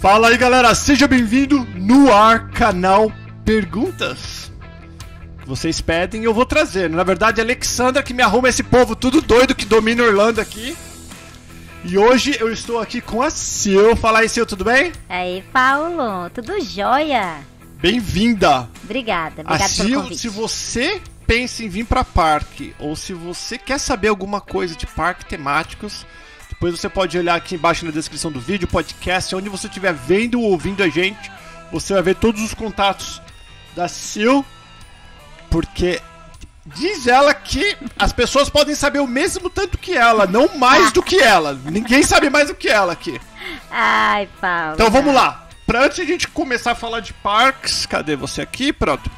Fala aí galera, seja bem-vindo no ar canal Perguntas. Vocês pedem, eu vou trazer. Na verdade, é Alexandra que me arruma esse povo tudo doido que domina Orlando aqui. E hoje eu estou aqui com a Sil. Fala aí, Sil, tudo bem? Aí, Paulo, tudo jóia? Bem-vinda. Obrigada, obrigada a Sil, pelo convite. se você pensa em vir para parque ou se você quer saber alguma coisa de parque temáticos, depois você pode olhar aqui embaixo na descrição do vídeo, podcast, onde você estiver vendo ou ouvindo a gente, você vai ver todos os contatos da Sil, porque diz ela que as pessoas podem saber o mesmo tanto que ela, não mais do que ela. Ninguém sabe mais do que ela aqui. Ai, Paulo. Então vamos lá. Pra antes de a gente começar a falar de parques, cadê você aqui? Pronto.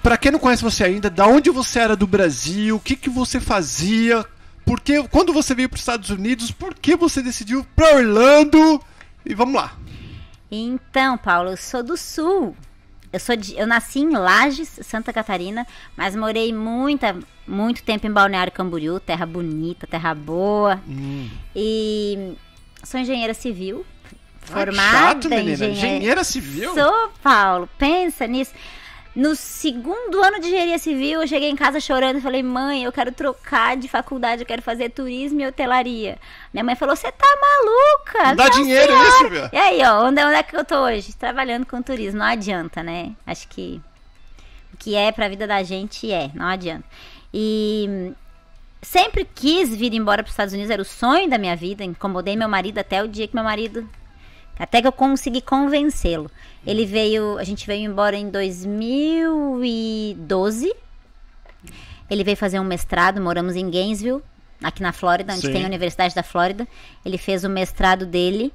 Pra quem não conhece você ainda, da onde você era do Brasil, o que, que você fazia, porque quando você veio para os Estados Unidos, por que você decidiu para Orlando? E vamos lá. Então, Paulo, eu sou do Sul. Eu sou de, eu nasci em Lages, Santa Catarina, mas morei muita, muito tempo em Balneário Camboriú, terra bonita, terra boa. Hum. E sou engenheira civil, ah, formada Ai, chato, menina. Engenheira... engenheira civil. Sou, Paulo, pensa nisso. No segundo ano de engenharia civil, eu cheguei em casa chorando e falei: mãe, eu quero trocar de faculdade, eu quero fazer turismo e hotelaria. Minha mãe falou: você tá maluca? Não dá dinheiro senhora. isso, meu. E aí, ó, onde, onde é que eu tô hoje? Trabalhando com turismo. Não adianta, né? Acho que o que é pra vida da gente é, não adianta. E sempre quis vir embora para os Estados Unidos, era o sonho da minha vida. Incomodei meu marido até o dia que meu marido até que eu consegui convencê-lo. Ele veio, a gente veio embora em 2012. Ele veio fazer um mestrado, moramos em Gainesville, aqui na Flórida, onde Sim. tem a Universidade da Flórida. Ele fez o mestrado dele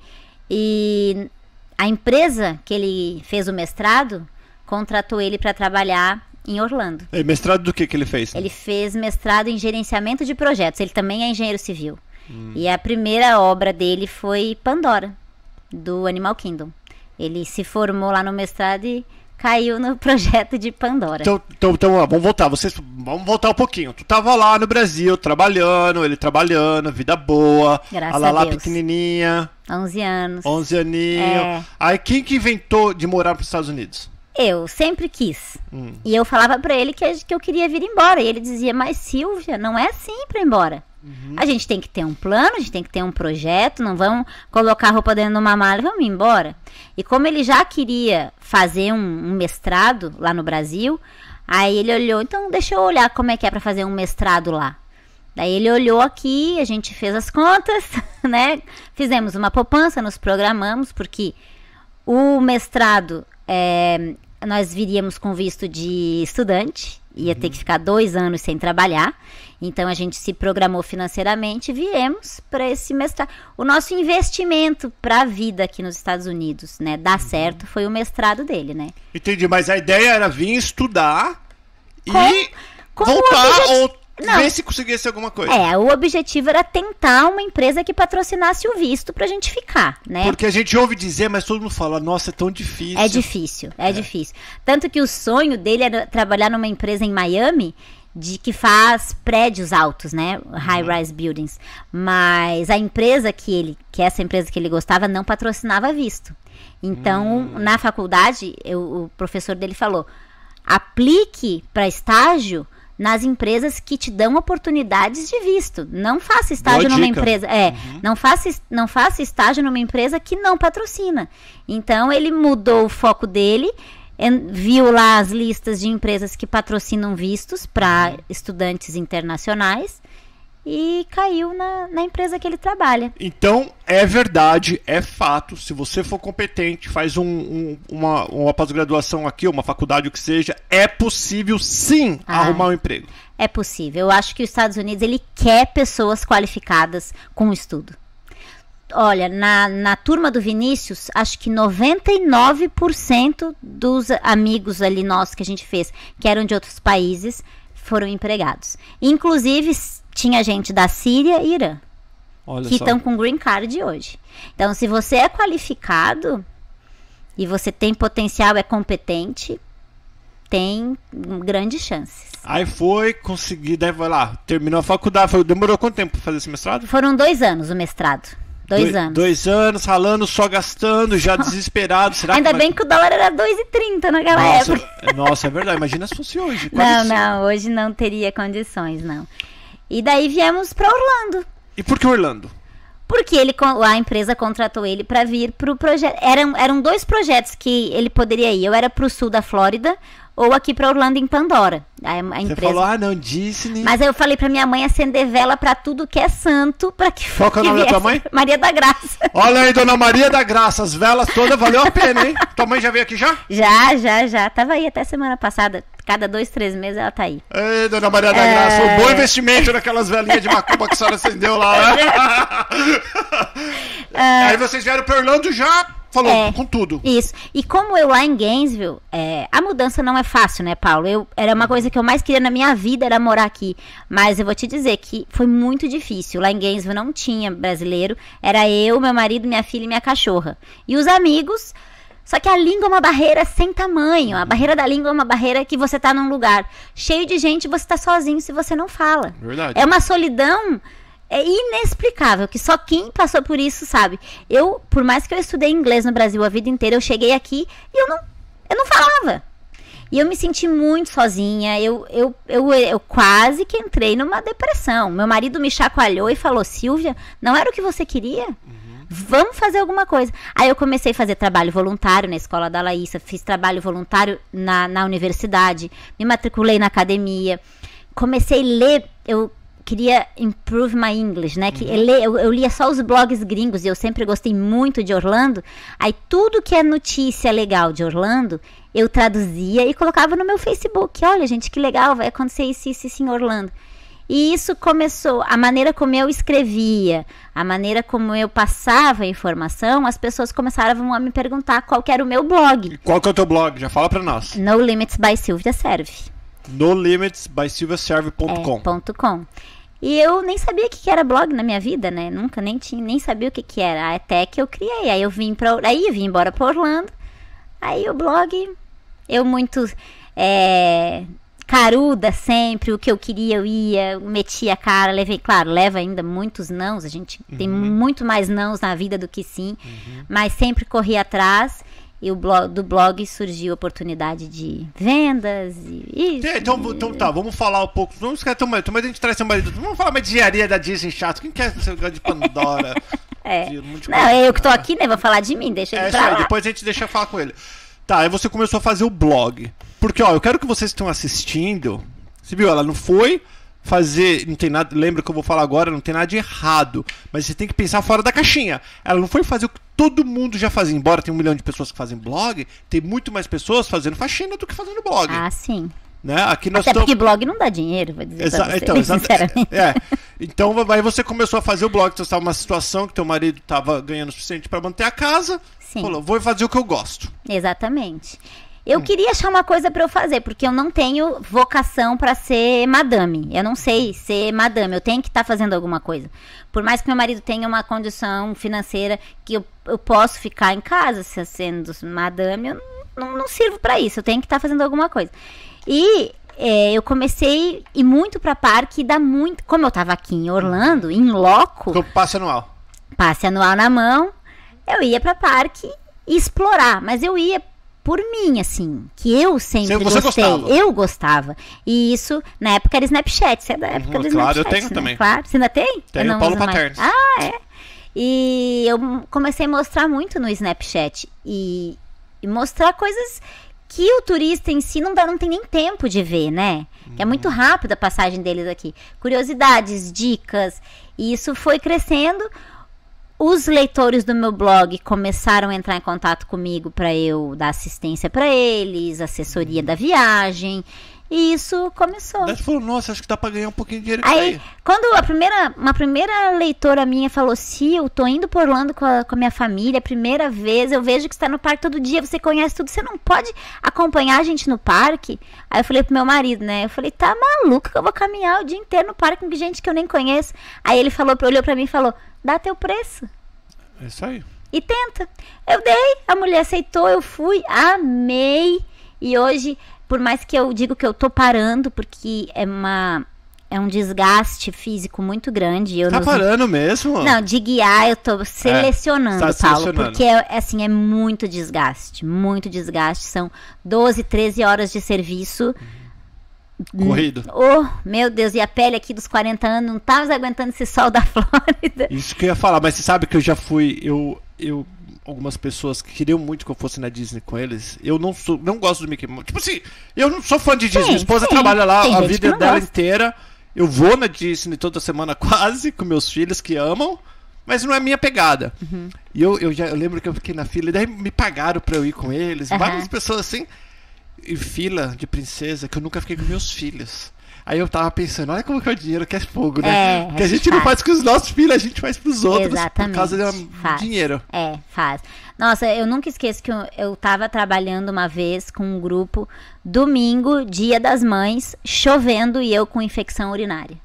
e a empresa que ele fez o mestrado contratou ele para trabalhar em Orlando. E é, mestrado do que que ele fez? Ele fez mestrado em gerenciamento de projetos. Ele também é engenheiro civil. Hum. E a primeira obra dele foi Pandora do Animal Kingdom. Ele se formou lá no mestrado e caiu no projeto de Pandora. Então, então, então ó, vamos voltar. Vocês, vamos voltar um pouquinho. Tu tava lá no Brasil, trabalhando, ele trabalhando, vida boa. Graças a Lala a Deus. pequenininha. 11 anos. 11 aninho. É... Aí quem que inventou de morar para os Estados Unidos? Eu sempre quis. Hum. E eu falava para ele que, que eu queria vir embora. E ele dizia, mas Silvia, não é assim para ir embora. Uhum. A gente tem que ter um plano, a gente tem que ter um projeto, não vamos colocar a roupa dentro de uma mala e vamos embora. E como ele já queria fazer um, um mestrado lá no Brasil, aí ele olhou, então deixa eu olhar como é que é para fazer um mestrado lá. Daí ele olhou aqui, a gente fez as contas, né? Fizemos uma poupança, nos programamos, porque o mestrado é, nós viríamos com visto de estudante, ia uhum. ter que ficar dois anos sem trabalhar. Então a gente se programou financeiramente e viemos para esse mestrado. O nosso investimento para a vida aqui nos Estados Unidos, né, dar uhum. certo, foi o mestrado dele, né? Entendi, mas a ideia era vir estudar Com... e Com voltar ou não. Ver se conseguisse alguma coisa. É, o objetivo era tentar uma empresa que patrocinasse o visto pra gente ficar, né? Porque a gente ouve dizer, mas todo mundo fala, nossa, é tão difícil. É difícil, é, é. difícil. Tanto que o sonho dele era trabalhar numa empresa em Miami de que faz prédios altos, né, high-rise uhum. buildings. Mas a empresa que ele, que essa empresa que ele gostava, não patrocinava visto. Então, hum. na faculdade, eu, o professor dele falou: aplique para estágio nas empresas que te dão oportunidades de visto. Não faça estágio Boa numa dica. empresa. É, uhum. não, faça, não faça estágio numa empresa que não patrocina. Então ele mudou o foco dele, viu lá as listas de empresas que patrocinam vistos para uhum. estudantes internacionais e caiu na, na empresa que ele trabalha. Então, é verdade, é fato. Se você for competente, faz um, um, uma, uma pós-graduação aqui, uma faculdade, o que seja, é possível sim ah. arrumar um emprego. É possível. Eu acho que os Estados Unidos ele quer pessoas qualificadas com estudo. Olha, na, na turma do Vinícius, acho que 99% dos amigos ali nossos que a gente fez, que eram de outros países, foram empregados. Inclusive, tinha gente da Síria e Irã. Olha que estão com green card hoje. Então, se você é qualificado e você tem potencial, é competente, tem grandes chances. Aí foi, consegui, daí vai lá, terminou a faculdade. Foi, demorou quanto tempo para fazer esse mestrado? Foram dois anos o mestrado. Dois, anos. Dois anos, ralando, só gastando, já desesperado. Será Ainda que bem que o dólar era 2,30 naquela nossa, época. É, nossa, é verdade. Imagina se fosse hoje. Não, não, hoje não teria condições, não. E daí viemos para Orlando. E por que Orlando? Porque ele, a empresa contratou ele para vir para o projeto. Eram, eram dois projetos que ele poderia ir. Eu era para o sul da Flórida ou aqui para Orlando em Pandora. A, a Você falou, ah, não Disney. Né? Mas eu falei para minha mãe acender vela para tudo que é santo, para que Qual que é o nome da tua mãe? Maria da Graça. Olha aí, dona Maria da Graça, as velas todas valeu a pena, hein? tua mãe já veio aqui já? Já, já, já. Tava aí até semana passada. Cada dois, três meses ela tá aí. Ei, dona Maria da é... Graça, um bom investimento naquelas velhinhas de macumba que a senhora acendeu lá. Né? é... Aí vocês vieram pra Orlando já falou é, com tudo. Isso. E como eu lá em Gainesville, é, a mudança não é fácil, né, Paulo? Eu, era uma coisa que eu mais queria na minha vida, era morar aqui. Mas eu vou te dizer que foi muito difícil. Lá em Gainesville não tinha brasileiro. Era eu, meu marido, minha filha e minha cachorra. E os amigos só que a língua é uma barreira sem tamanho. A barreira da língua é uma barreira que você está num lugar cheio de gente e você está sozinho se você não fala. Verdade. É uma solidão é inexplicável, que só quem passou por isso sabe. Eu, por mais que eu estudei inglês no Brasil a vida inteira, eu cheguei aqui e eu não, eu não falava. E eu me senti muito sozinha, eu, eu, eu, eu quase que entrei numa depressão. Meu marido me chacoalhou e falou, Silvia, não era o que você queria? Uhum. Vamos fazer alguma coisa. Aí eu comecei a fazer trabalho voluntário na escola da Laísa, fiz trabalho voluntário na, na universidade, me matriculei na academia, comecei a ler. Eu queria improve my English, né? Que uhum. eu, eu, lia só os blogs gringos e eu sempre gostei muito de Orlando. Aí tudo que é notícia legal de Orlando, eu traduzia e colocava no meu Facebook. Olha, gente, que legal, vai acontecer isso, isso, isso em Orlando. E isso começou, a maneira como eu escrevia, a maneira como eu passava a informação, as pessoas começaram a me perguntar qual era o meu blog. Qual que é o teu blog? Já fala para nós. No Limits by Silvia Serve. No Limits by Silvia Serve.com. É, e eu nem sabia o que, que, era blog na minha vida, né? Nunca nem tinha, nem sabia o que, que era. Até que eu criei. Aí eu vim para aí eu vim embora para Orlando. Aí o blog, eu muito é, caruda sempre, o que eu queria eu ia, metia meti a cara, levei, claro, leva ainda muitos nãos, a gente uhum. tem muito mais nãos na vida do que sim, uhum. mas sempre corri atrás e blog, do blog surgiu a oportunidade de vendas e isso. É, então, e... então tá, vamos falar um pouco. Vamos ficar tomando, tomando a gente traz seu marido. Vamos falar uma engenharia da Disney chato. Quem quer ser grande Pandora? é. De, Não, coisa, eu que tô aqui, né? Vou falar de mim, deixa ele é, pra aí, é, Depois a gente deixa falar com ele. Tá, aí você começou a fazer o blog. Porque, ó, eu quero que vocês estão assistindo. Você viu? Ela não foi fazer. Não tem nada. Lembra que eu vou falar agora, não tem nada de errado. Mas você tem que pensar fora da caixinha. Ela não foi fazer o que todo mundo já fazia. Embora tenha um milhão de pessoas que fazem blog, tem muito mais pessoas fazendo faxina do que fazendo blog. Ah, sim. Né? Aqui nós Até tô... porque blog não dá dinheiro, vou dizer Exa você, então, sinceramente. É. é. Então aí você começou a fazer o blog, então você estava numa situação que teu marido estava ganhando o suficiente para manter a casa. Sim. Falou, vou fazer o que eu gosto. Exatamente. Eu hum. queria achar uma coisa para eu fazer, porque eu não tenho vocação para ser madame. Eu não sei ser madame, eu tenho que estar tá fazendo alguma coisa. Por mais que meu marido tenha uma condição financeira que eu, eu posso ficar em casa se sendo madame, eu não, não sirvo para isso, eu tenho que estar tá fazendo alguma coisa. E é, eu comecei e muito para parque e dá muito. Como eu tava aqui em Orlando, em loco. Com então, passe anual. Passe anual na mão, eu ia para parque explorar, mas eu ia por mim, assim, que eu sempre Você gostei. Gostava. Eu gostava. E isso, na época era Snapchat, você é da uhum, época uhum, do claro, Snapchat. Claro, eu tenho né? também. Claro, você ainda tem? Tenho o Paulo Paterno. Ah, é? E eu comecei a mostrar muito no Snapchat. E, e mostrar coisas que o turista em si não, dá, não tem nem tempo de ver, né? Uhum. É muito uhum. rápida a passagem deles aqui. Curiosidades, dicas. E isso foi crescendo os leitores do meu blog começaram a entrar em contato comigo para eu dar assistência para eles, assessoria hum. da viagem. E isso começou. Daí falou, nossa, acho que dá pra ganhar um pouquinho de dinheiro. Aí, aí, quando a primeira, uma primeira leitora minha falou, se eu tô indo por Orlando com a, com a minha família, é primeira vez, eu vejo que está no parque todo dia, você conhece tudo, você não pode acompanhar a gente no parque? Aí eu falei pro meu marido, né? Eu falei, tá maluco que eu vou caminhar o dia inteiro no parque com gente que eu nem conheço. Aí ele falou, olhou pra mim e falou, Dá teu preço. É isso aí. E tenta. Eu dei, a mulher aceitou, eu fui, amei. E hoje, por mais que eu digo que eu tô parando, porque é uma é um desgaste físico muito grande. Eu tá parando mesmo? Não, de guiar eu tô selecionando, é, tá Paulo, selecionando. porque é, é assim, é muito desgaste, muito desgaste. São 12, 13 horas de serviço. Uhum. Hum. Corrido. Oh, meu Deus, e a pele aqui dos 40 anos, não tava aguentando esse sol da Flórida. Isso que eu ia falar, mas você sabe que eu já fui, eu, eu algumas pessoas que queriam muito que eu fosse na Disney com eles. Eu não sou, não gosto do Mickey Mouse. Tipo assim, eu não sou fã de Disney. Sim, Minha esposa sim. trabalha lá Tem a vida dela gosta. inteira. Eu vou na Disney toda semana quase com meus filhos que amam mas não é minha pegada. Uhum. E eu, eu já eu lembro que eu fiquei na fila, e daí me pagaram pra eu ir com eles, uhum. várias pessoas assim em fila de princesa que eu nunca fiquei com meus filhos. Aí eu tava pensando, olha como que é o dinheiro que é fogo, né? É, que a é gente, faz. não faz com os nossos filhos, a gente faz pros outros Exatamente. por causa do faz. dinheiro. É, faz. Nossa, eu nunca esqueço que eu, eu tava trabalhando uma vez com um grupo, domingo, dia das mães, chovendo e eu com infecção urinária.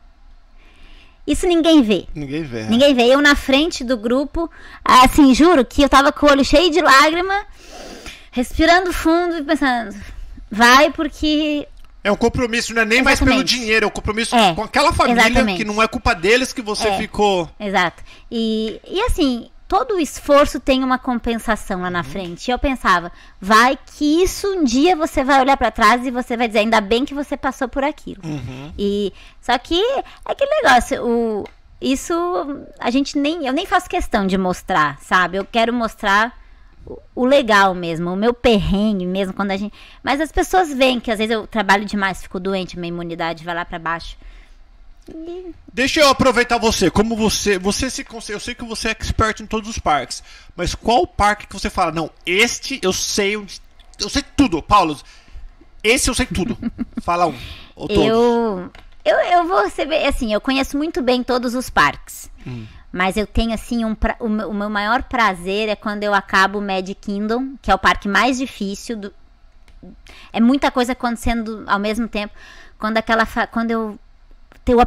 Isso ninguém vê. Ninguém vê. É. Ninguém vê. Eu na frente do grupo, assim, juro que eu tava com o olho cheio de lágrima, respirando fundo e pensando, Vai porque é um compromisso, não é nem Exatamente. mais pelo dinheiro, é um compromisso é, com aquela família exatamente. que não é culpa deles que você é, ficou. Exato. E, e assim, todo esforço tem uma compensação lá na uhum. frente. E eu pensava, vai que isso um dia você vai olhar para trás e você vai dizer, ainda bem que você passou por aquilo. Uhum. E só que é aquele negócio, o isso a gente nem eu nem faço questão de mostrar, sabe? Eu quero mostrar o legal mesmo, o meu perrengue mesmo quando a gente. Mas as pessoas veem que às vezes eu trabalho demais, fico doente, minha imunidade vai lá para baixo. Deixa eu aproveitar você. Como você, você se eu sei que você é expert em todos os parques, mas qual parque que você fala? Não, este eu sei, eu sei tudo, Paulo. Esse eu sei tudo. fala um. Ou todos. Eu, eu, eu vou receber assim, eu conheço muito bem todos os parques. Hum. Mas eu tenho, assim, um pra... o, meu, o meu maior prazer é quando eu acabo o Magic Kingdom, que é o parque mais difícil. Do... É muita coisa acontecendo ao mesmo tempo. Quando aquela. Fa... Quando eu ter o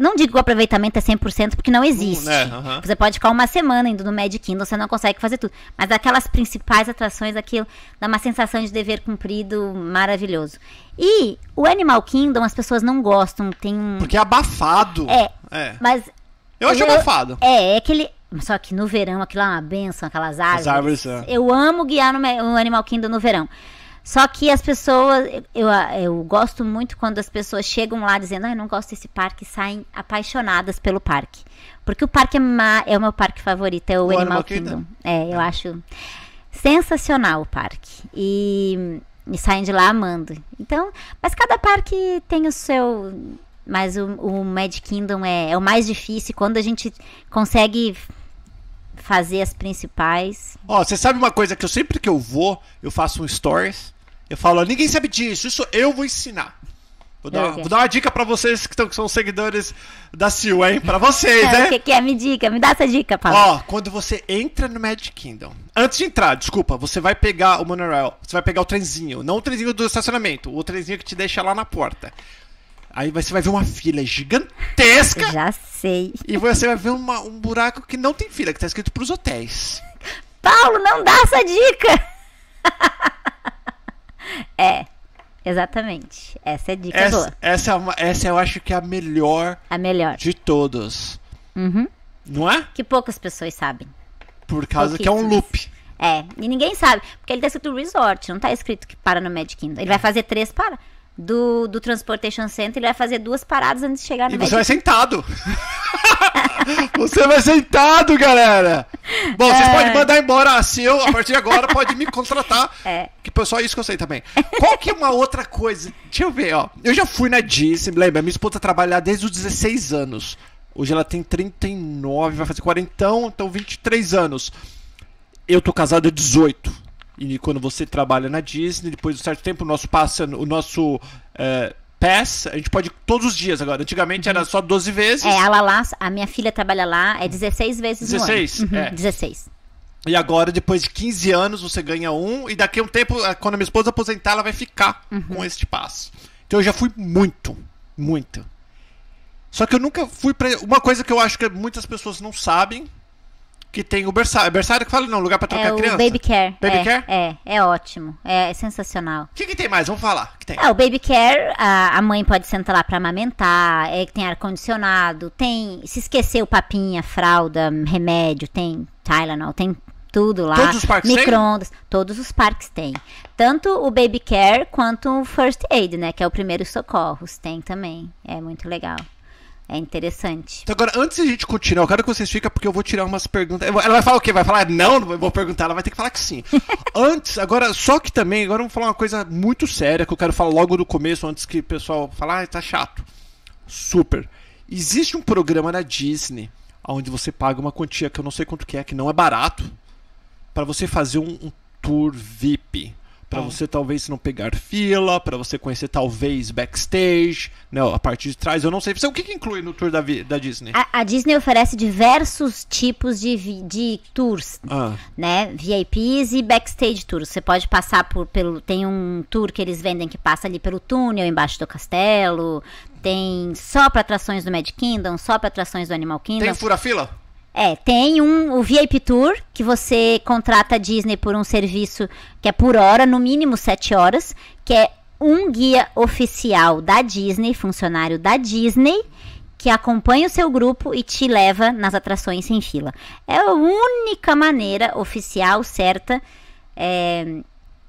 Não digo o aproveitamento é 100%, porque não existe. Uh, né? uhum. Você pode ficar uma semana indo no Magic Kingdom, você não consegue fazer tudo. Mas aquelas principais atrações, aquilo dá uma sensação de dever cumprido maravilhoso. E o Animal Kingdom, as pessoas não gostam, tem Porque é abafado. É, é. Mas eu acho abafado. É, é que ele. Só que no verão, aquilo é uma benção, aquelas árvores. As árvores é. Eu amo guiar no, Animal Kingdom no verão. Só que as pessoas, eu, eu gosto muito quando as pessoas chegam lá dizendo, ah, eu não gosto desse parque, e saem apaixonadas pelo parque. Porque o parque é, ma, é o meu parque favorito, é o, o Animal, Animal Kingdom. Kingdom. É, eu é. acho sensacional o parque. E, e saem de lá amando. Então, mas cada parque tem o seu mas o, o Mad Kingdom é, é o mais difícil. Quando a gente consegue fazer as principais. Ó, oh, você sabe uma coisa que eu sempre que eu vou, eu faço um stories. Eu falo, ninguém sabe disso, isso eu vou ensinar. Vou dar, vou dar uma dica para vocês que, tão, que são seguidores da Sil, hein? Pra vocês, é, né? Que, que é, me dica, me dá essa dica, Paulo. Ó, quando você entra no Magic Kingdom, antes de entrar, desculpa, você vai pegar o monorail, você vai pegar o trenzinho, não o trenzinho do estacionamento, o trenzinho que te deixa lá na porta. Aí você vai ver uma fila gigantesca. Já sei. E você vai ver uma, um buraco que não tem fila, que tá escrito pros hotéis. Paulo, não dá essa dica! é, exatamente. Essa é a dica essa, boa. Essa, é uma, essa eu acho que é a melhor. A melhor. De todos. Uhum. Não é? Que poucas pessoas sabem. Por causa que é um loop. É, e ninguém sabe. Porque ele tá escrito resort, não tá escrito que para no Magic Kingdom. Ele é. vai fazer três para do, do Transportation Center, ele vai fazer duas paradas antes de chegar no E você vai sentado. você vai sentado, galera. Bom, vocês é... podem mandar embora a assim, eu a partir de agora pode me contratar. É. Que pessoal, é isso que eu sei também. Qual que é uma outra coisa? Deixa eu ver, ó. Eu já fui na Disney, lembra? Minha esposa trabalha desde os 16 anos. Hoje ela tem 39, vai fazer 40, então 23 anos. Eu tô casado há 18. E quando você trabalha na Disney, depois de um certo tempo, o nosso passa, o nosso é, pass, a gente pode ir todos os dias agora. Antigamente uhum. era só 12 vezes. É, ela lá, a minha filha trabalha lá, é 16 vezes 16, no ano. Uhum, é. 16. E agora, depois de 15 anos, você ganha um, e daqui a um tempo, quando a minha esposa aposentar, ela vai ficar uhum. com este passe. Então eu já fui muito, muito. Só que eu nunca fui para Uma coisa que eu acho que muitas pessoas não sabem, que tem o berçário. É berçário que fala, não, lugar pra é trocar é, criança. Baby Care. Baby é, Care? É, é ótimo. É, é sensacional. O que, que, tem mais? Vamos falar. Que tem? É, o Baby Care, a, a mãe pode sentar lá pra amamentar, é, tem ar-condicionado, tem. Se esquecer o papinha, fralda, remédio, tem Tylenol, tem tudo lá. Todos os parques Micro-ondas, todos os parques têm. Tanto o Baby Care quanto o First Aid, né? Que é o primeiro socorros, tem também. É muito legal. É interessante. Então agora, antes de a gente continuar, eu quero que vocês fiquem, porque eu vou tirar umas perguntas. Ela vai falar o quê? Vai falar não? Eu vou perguntar, ela vai ter que falar que sim. antes, agora, só que também, agora eu vou falar uma coisa muito séria que eu quero falar logo do começo, antes que o pessoal fale, ah, tá chato. Super. Existe um programa na Disney onde você paga uma quantia que eu não sei quanto que é, que não é barato, para você fazer um, um tour VIP para é. você talvez não pegar fila, para você conhecer talvez backstage, né, a parte de trás. Eu não sei. O que, que inclui no tour da, da Disney? A, a, Disney oferece diversos tipos de, de tours, ah. né? VIPs e backstage tours. Você pode passar por pelo tem um tour que eles vendem que passa ali pelo túnel embaixo do castelo. Tem só para atrações do Magic Kingdom, só para atrações do Animal Kingdom. Tem fura-fila? É, tem um o VIP Tour, que você contrata a Disney por um serviço que é por hora, no mínimo 7 horas, que é um guia oficial da Disney, funcionário da Disney, que acompanha o seu grupo e te leva nas atrações sem fila. É a única maneira oficial, certa, é,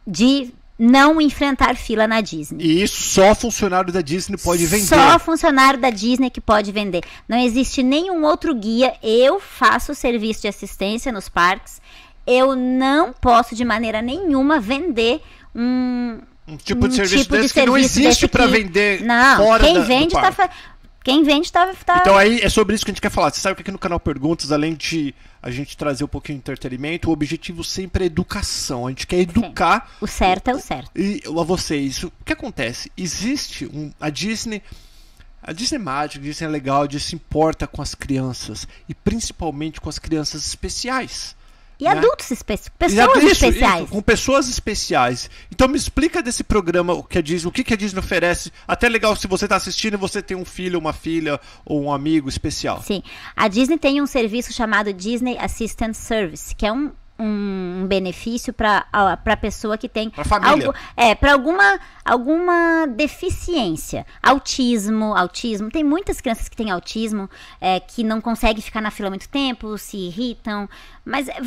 de não enfrentar fila na Disney. E isso só funcionário da Disney pode vender. Só funcionário da Disney que pode vender. Não existe nenhum outro guia. Eu faço serviço de assistência nos parques. Eu não posso de maneira nenhuma vender um, um tipo de um serviço tipo desse de que serviço não existe para vender não, fora quem da, vende tá quem vende tá, tá, Então aí é sobre isso que a gente quer falar. Você sabe que aqui é no canal Perguntas, além de a gente trazer um pouquinho de entretenimento. O objetivo sempre é educação. A gente quer educar. Sim. O certo é o certo. E a vocês, o que acontece? Existe um, a Disney. A Disney é Magic, a Disney é legal, a Disney se importa com as crianças e principalmente com as crianças especiais. E né? adultos especiais, pessoas adultos, especiais. Isso, com pessoas especiais. Então me explica desse programa o que a Disney, o que a Disney oferece. Até legal se você está assistindo e você tem um filho, uma filha ou um amigo especial. Sim. A Disney tem um serviço chamado Disney Assistant Service, que é um um benefício para a pessoa que tem algo, é para alguma alguma deficiência autismo autismo tem muitas crianças que têm autismo é, que não conseguem ficar na fila muito tempo se irritam mas é,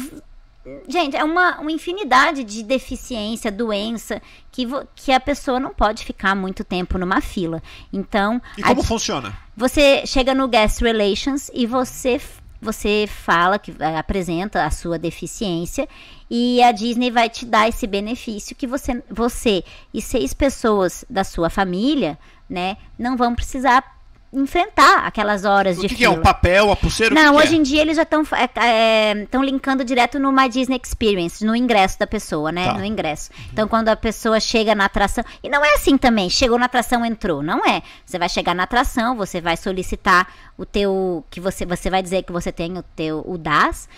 gente é uma, uma infinidade de deficiência doença que que a pessoa não pode ficar muito tempo numa fila então e como a, funciona você chega no guest relations e você você fala, que apresenta a sua deficiência e a Disney vai te dar esse benefício que você, você e seis pessoas da sua família, né, não vão precisar enfrentar aquelas horas o de que fila. O que é? O papel, a pulseira? Não, é? hoje é? em dia eles já estão estão é, é linkando direto no My Disney Experience, no ingresso da pessoa, né? Tá. No ingresso. Uhum. Então, quando a pessoa chega na atração. E não é assim também, chegou na atração, entrou. Não é. Você vai chegar na atração, você vai solicitar o teu. que Você, você vai dizer que você tem o teu o DAS.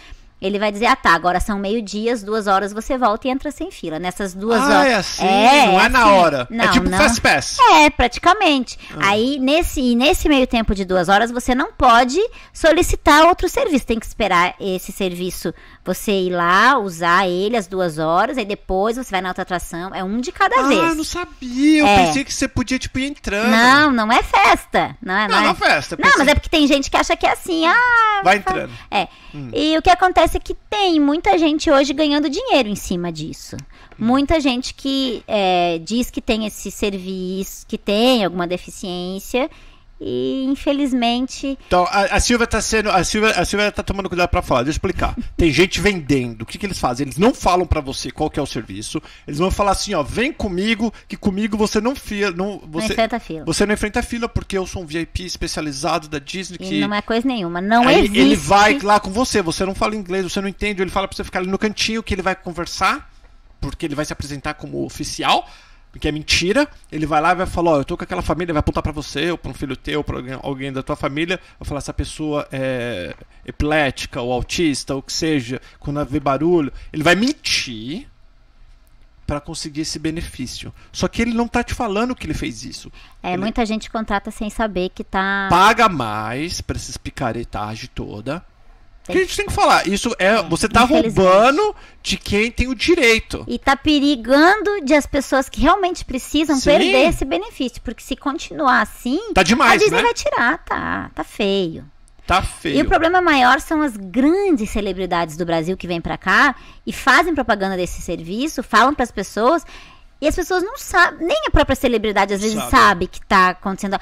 Ele vai dizer, ah tá, agora são meio-dias, duas horas você volta e entra sem fila. Nessas duas ah, horas. É assim, é, não é, é na assim. hora. É não, é tipo não... fast pass. É, praticamente. Ah. Aí, nesse, nesse meio tempo de duas horas, você não pode solicitar outro serviço. Tem que esperar esse serviço você ir lá, usar ele as duas horas, aí depois você vai na outra atração. É um de cada ah, vez. Ah, não sabia. Eu é. pensei que você podia, tipo, ir entrando. Não, não é festa. Não é, não, não é. festa. Não, mas é porque tem gente que acha que é assim. Ah, vai entrando. É. Hum. E o que acontece? acontece é que tem muita gente hoje ganhando dinheiro em cima disso. Muita gente que é, diz que tem esse serviço, que tem alguma deficiência e infelizmente. Então, a, a Silvia está sendo. A Silvia, a Silvia tá tomando cuidado para falar, deixa eu explicar. Tem gente vendendo. O que, que eles fazem? Eles não falam para você qual que é o serviço. Eles vão falar assim, ó, vem comigo, que comigo você não fila. Não, você, não enfrenta fila. Você não enfrenta fila, porque eu sou um VIP especializado da Disney. Que... não é coisa nenhuma. Não é existe. Ele vai lá com você, você não fala inglês, você não entende, ele fala para você ficar ali no cantinho que ele vai conversar porque ele vai se apresentar como oficial que é mentira. Ele vai lá e vai falar: Ó, eu tô com aquela família, vai apontar para você, ou pra um filho teu, ou pra alguém, alguém da tua família. Vai falar: essa pessoa é epilética, ou autista, ou o que seja, quando vê barulho. Ele vai mentir para conseguir esse benefício. Só que ele não tá te falando que ele fez isso. É, ele... muita gente contrata sem saber que tá. Paga mais pra esses picaretagem toda que a gente tem que falar. Isso é. é você tá roubando de quem tem o direito. E tá perigando de as pessoas que realmente precisam Sim. perder esse benefício. Porque se continuar assim. Tá demais, a Disney né? vai tirar, tá. Tá feio. Tá feio. E o problema maior são as grandes celebridades do Brasil que vêm para cá e fazem propaganda desse serviço, falam para as pessoas. E as pessoas não sabem, nem a própria celebridade às vezes sabe, sabe que tá acontecendo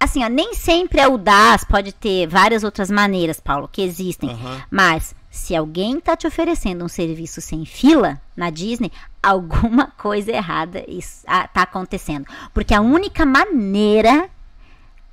assim, ó, nem sempre é o DAS, pode ter várias outras maneiras, Paulo, que existem. Uhum. Mas se alguém tá te oferecendo um serviço sem fila na Disney, alguma coisa errada está acontecendo. Porque a única maneira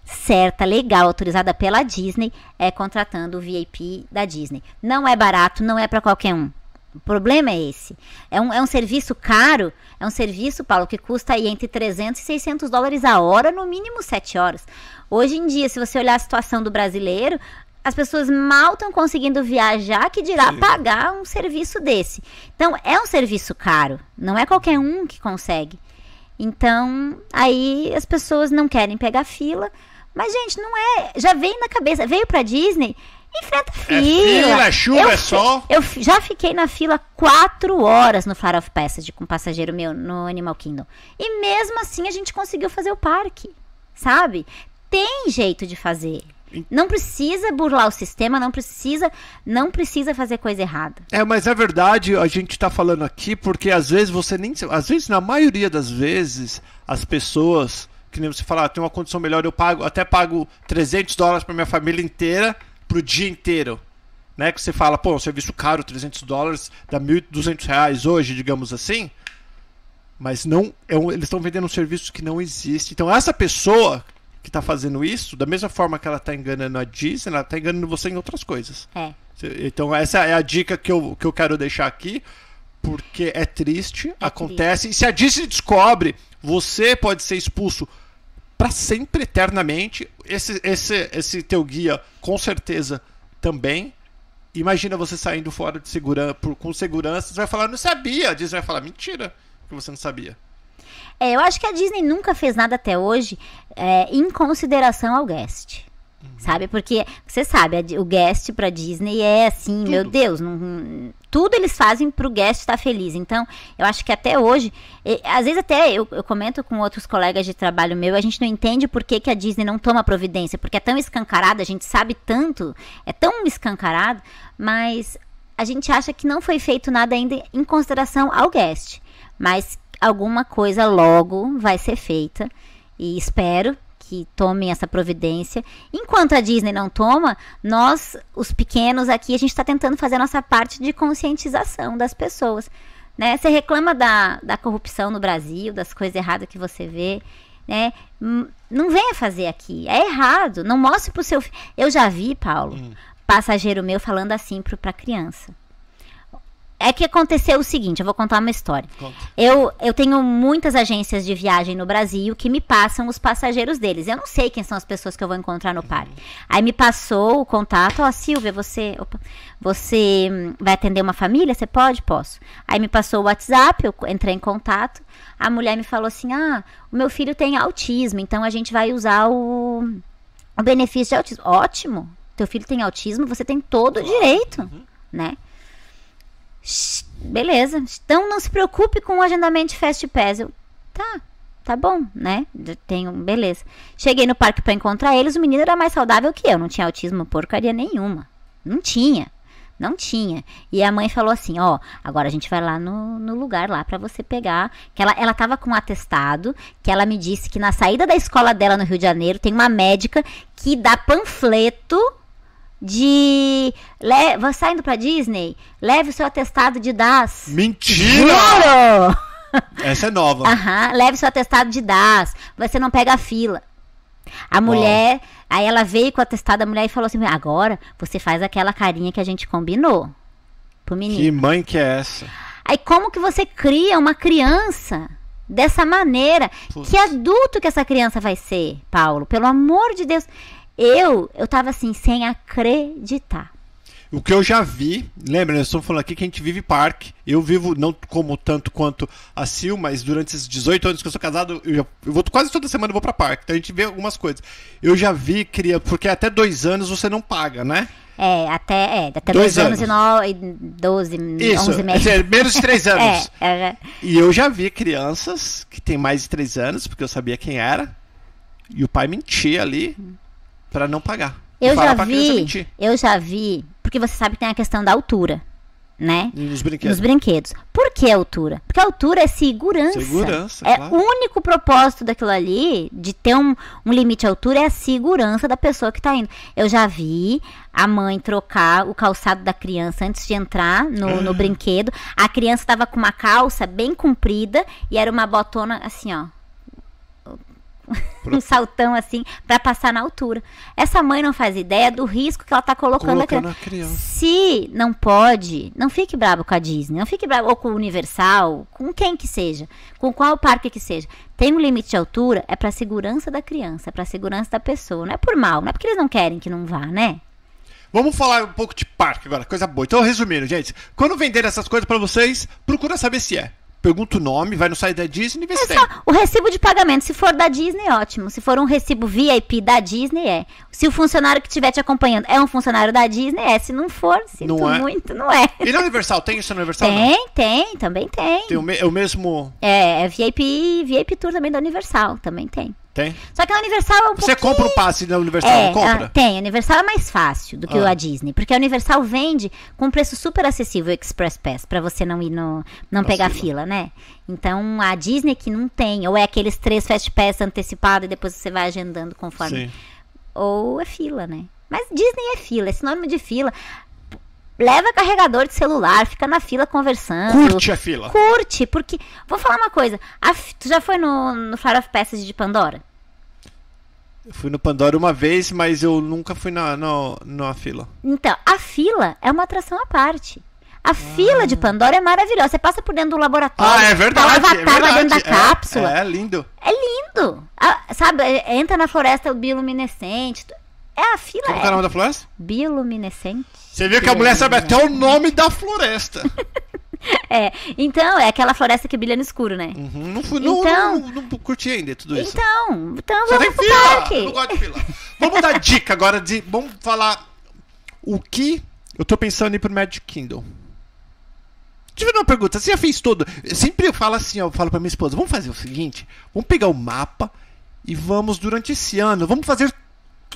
certa, legal, autorizada pela Disney é contratando o VIP da Disney. Não é barato, não é para qualquer um. O problema é esse. É um, é um serviço caro, é um serviço, Paulo, que custa aí entre 300 e 600 dólares a hora, no mínimo 7 horas. Hoje em dia, se você olhar a situação do brasileiro, as pessoas mal estão conseguindo viajar, que dirá Sim. pagar um serviço desse. Então, é um serviço caro, não é qualquer um que consegue. Então, aí as pessoas não querem pegar fila. Mas, gente, não é. Já vem na cabeça. Veio para Disney, Enfrenta fila. É fila, é chuva, eu, é sol. Eu já fiquei na fila quatro horas no Far of Passage com um passageiro meu no Animal Kingdom. E mesmo assim a gente conseguiu fazer o parque, sabe? Tem jeito de fazer. Não precisa burlar o sistema, não precisa, não precisa fazer coisa errada. É, mas é verdade, a gente está falando aqui porque às vezes você nem, às vezes na maioria das vezes as pessoas que nem você falar, ah, tem uma condição melhor, eu pago, até pago 300 dólares para minha família inteira pro dia inteiro. Né, que você fala, pô, um serviço caro, 300 dólares, dá 1.200 reais hoje, digamos assim. Mas não, é um, eles estão vendendo um serviço que não existe. Então, essa pessoa que está fazendo isso, da mesma forma que ela está enganando a Disney, ela está enganando você em outras coisas. É. Então, essa é a dica que eu, que eu quero deixar aqui, porque é triste, é acontece. Triste. E se a Disney descobre, você pode ser expulso para sempre, eternamente. Esse, esse, esse teu guia, com certeza, também. Imagina você saindo fora de segurança, por, com segurança, você vai falar, não sabia. A Disney vai falar, mentira, que você não sabia. É, eu acho que a Disney nunca fez nada até hoje é, em consideração ao guest. Uhum. Sabe? Porque, você sabe, a, o guest pra Disney é assim, Tudo. meu Deus, não, tudo eles fazem pro guest estar tá feliz. Então, eu acho que até hoje, e, às vezes até eu, eu, comento com outros colegas de trabalho meu, a gente não entende por que, que a Disney não toma providência, porque é tão escancarado, a gente sabe tanto, é tão escancarado, mas a gente acha que não foi feito nada ainda em consideração ao guest. Mas alguma coisa logo vai ser feita. E espero que tomem essa providência. Enquanto a Disney não toma, nós, os pequenos aqui, a gente está tentando fazer a nossa parte de conscientização das pessoas. Né? Você reclama da, da corrupção no Brasil, das coisas erradas que você vê. Né? Hum, não venha fazer aqui. É errado. Não mostre pro seu filho. Eu já vi, Paulo, hum. passageiro meu falando assim para criança. É que aconteceu o seguinte, eu vou contar uma história. Conta. Eu, eu tenho muitas agências de viagem no Brasil que me passam os passageiros deles. Eu não sei quem são as pessoas que eu vou encontrar no parque. Aí me passou o contato, ó, oh, Silvia, você, opa, você hum, vai atender uma família? Você pode? Posso. Aí me passou o WhatsApp, eu entrei em contato. A mulher me falou assim: "Ah, o meu filho tem autismo, então a gente vai usar o, o benefício de autismo". Ótimo. Teu filho tem autismo, você tem todo o direito, uhum. né? beleza, então não se preocupe com o agendamento de Fast Pass. Eu, tá, tá bom, né? tenho, beleza. Cheguei no parque para encontrar eles, o menino era mais saudável que eu, não tinha autismo porcaria nenhuma. Não tinha. Não tinha. E a mãe falou assim: ó, agora a gente vai lá no, no lugar lá para você pegar. Que ela, ela tava com um atestado, que ela me disse que na saída da escola dela no Rio de Janeiro tem uma médica que dá panfleto de le, saindo para Disney, leve o seu atestado de DAS. Mentira! Juro! Essa é nova. Uhum, leve seu atestado de DAS. Você não pega a fila. A mulher, aí ela veio com o atestado da mulher e falou assim: agora você faz aquela carinha que a gente combinou pro menino. Que mãe que é essa? Aí como que você cria uma criança dessa maneira? Putz. Que adulto que essa criança vai ser, Paulo? Pelo amor de Deus. Eu, eu tava assim, sem acreditar. O que eu já vi, lembra, nós estamos falando aqui que a gente vive parque. Eu vivo, não como tanto quanto a Sil, mas durante esses 18 anos que eu sou casado, eu, já, eu vou quase toda semana eu vou para parque. Então a gente vê algumas coisas. Eu já vi, queria, porque até dois anos você não paga, né? É, até, é, até dois, dois anos, e nove, doze, Isso, meses. É, menos de três é, anos. é, é. E eu já vi crianças que têm mais de três anos, porque eu sabia quem era, e o pai mentia ali. Uhum para não pagar. Eu já vi, eu já vi, porque você sabe que tem a questão da altura, né? Nos brinquedos. Nos brinquedos. Por que altura? Porque a altura é segurança. Segurança. É claro. o único propósito daquilo ali, de ter um, um limite à altura, é a segurança da pessoa que está indo. Eu já vi a mãe trocar o calçado da criança antes de entrar no, ah. no brinquedo. A criança estava com uma calça bem comprida e era uma botona assim, ó um saltão assim para passar na altura. Essa mãe não faz ideia do risco que ela tá colocando, colocando a, criança. a, criança. Se não pode, não fique bravo com a Disney, não fique bravo ou com o Universal, com quem que seja, com qual parque que seja. Tem um limite de altura, é para segurança da criança, é para segurança da pessoa, não é por mal, não é porque eles não querem que não vá, né? Vamos falar um pouco de parque agora, coisa boa. Então, resumindo, gente, quando vender essas coisas para vocês, procura saber se é pergunta o nome, vai no site da Disney e vê é se tem. O recibo de pagamento, se for da Disney, ótimo. Se for um recibo VIP da Disney, é. Se o funcionário que estiver te acompanhando é um funcionário da Disney, é. Se não for, sinto não é. muito, não é. E na Universal, tem isso na Universal? Tem, não? tem, também tem. Tem o, me é o mesmo... É, é VIP, VIP Tour também da Universal, também tem. Tem. Só que a Universal é um Você pouquinho... compra o passe da Universal, é, compra? A, ah, tem, a Universal é mais fácil do que ah. a Disney, porque a Universal vende com preço super acessível o Express Pass, para você não ir no não pegar fila. fila, né? Então a Disney que não tem, ou é aqueles três fast pass antecipados e depois você vai agendando conforme. Sim. Ou é fila, né? Mas Disney é fila, é sinônimo de fila leva carregador de celular, fica na fila conversando. Curte a fila. Curte, porque. Vou falar uma coisa. A, tu já foi no, no Fire of Passage de Pandora? Eu fui no Pandora uma vez, mas eu nunca fui na, na, na fila. Então, a fila é uma atração à parte. A ah. fila de ah. Pandora é maravilhosa. Você passa por dentro do laboratório. Ah, é verdade. Tá um avatar é verdade, lá dentro da é, cápsula. É, é lindo. É lindo. A, ah, sabe, é, entra na floresta bioluminescente. É a fila. Como é o é nome da floresta? Bioluminescente. Você viu que a mulher é. sabe até o nome da floresta. É, então, é aquela floresta que brilha no escuro, né? Uhum, não, fui, então, não, não, não, não, curti ainda tudo isso. Então, então vamos pro fila. parque. Eu não gosto de fila. vamos dar dica agora de. Vamos falar o que eu tô pensando em ir pro Magic Kingdom. Tive uma pergunta, você já fez tudo? Eu sempre eu falo assim, eu falo pra minha esposa, vamos fazer o seguinte, vamos pegar o mapa e vamos, durante esse ano, vamos fazer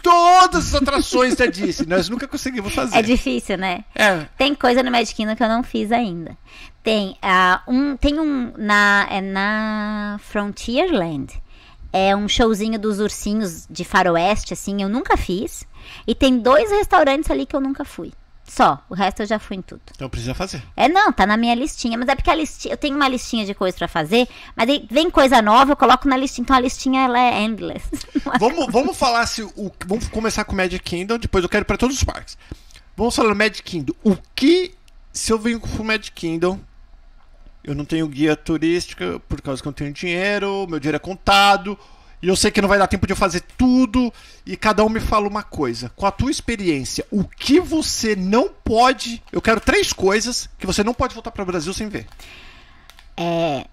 todas as atrações da Disney. Nós nunca conseguimos fazer. É difícil, né? É. Tem coisa no Magic Kingdom que eu não fiz ainda. Tem uh, um, tem um na é na Frontierland. É um showzinho dos ursinhos de faroeste, assim, eu nunca fiz. E tem dois restaurantes ali que eu nunca fui. Só, o resto eu já fui em tudo. Então precisa fazer. É, não, tá na minha listinha, mas é porque a listinha, eu tenho uma listinha de coisas para fazer, mas vem coisa nova, eu coloco na listinha, então a listinha ela é endless. Vamos, vamos falar se o vamos começar com o Magic Kingdom, depois eu quero para todos os parques. Vamos falar do Magic Kingdom. O que se eu venho pro Magic Kingdom, eu não tenho guia turística por causa que eu não tenho dinheiro, meu dinheiro é contado. E eu sei que não vai dar tempo de eu fazer tudo e cada um me fala uma coisa. Com a tua experiência, o que você não pode. Eu quero três coisas que você não pode voltar para o Brasil sem ver. É.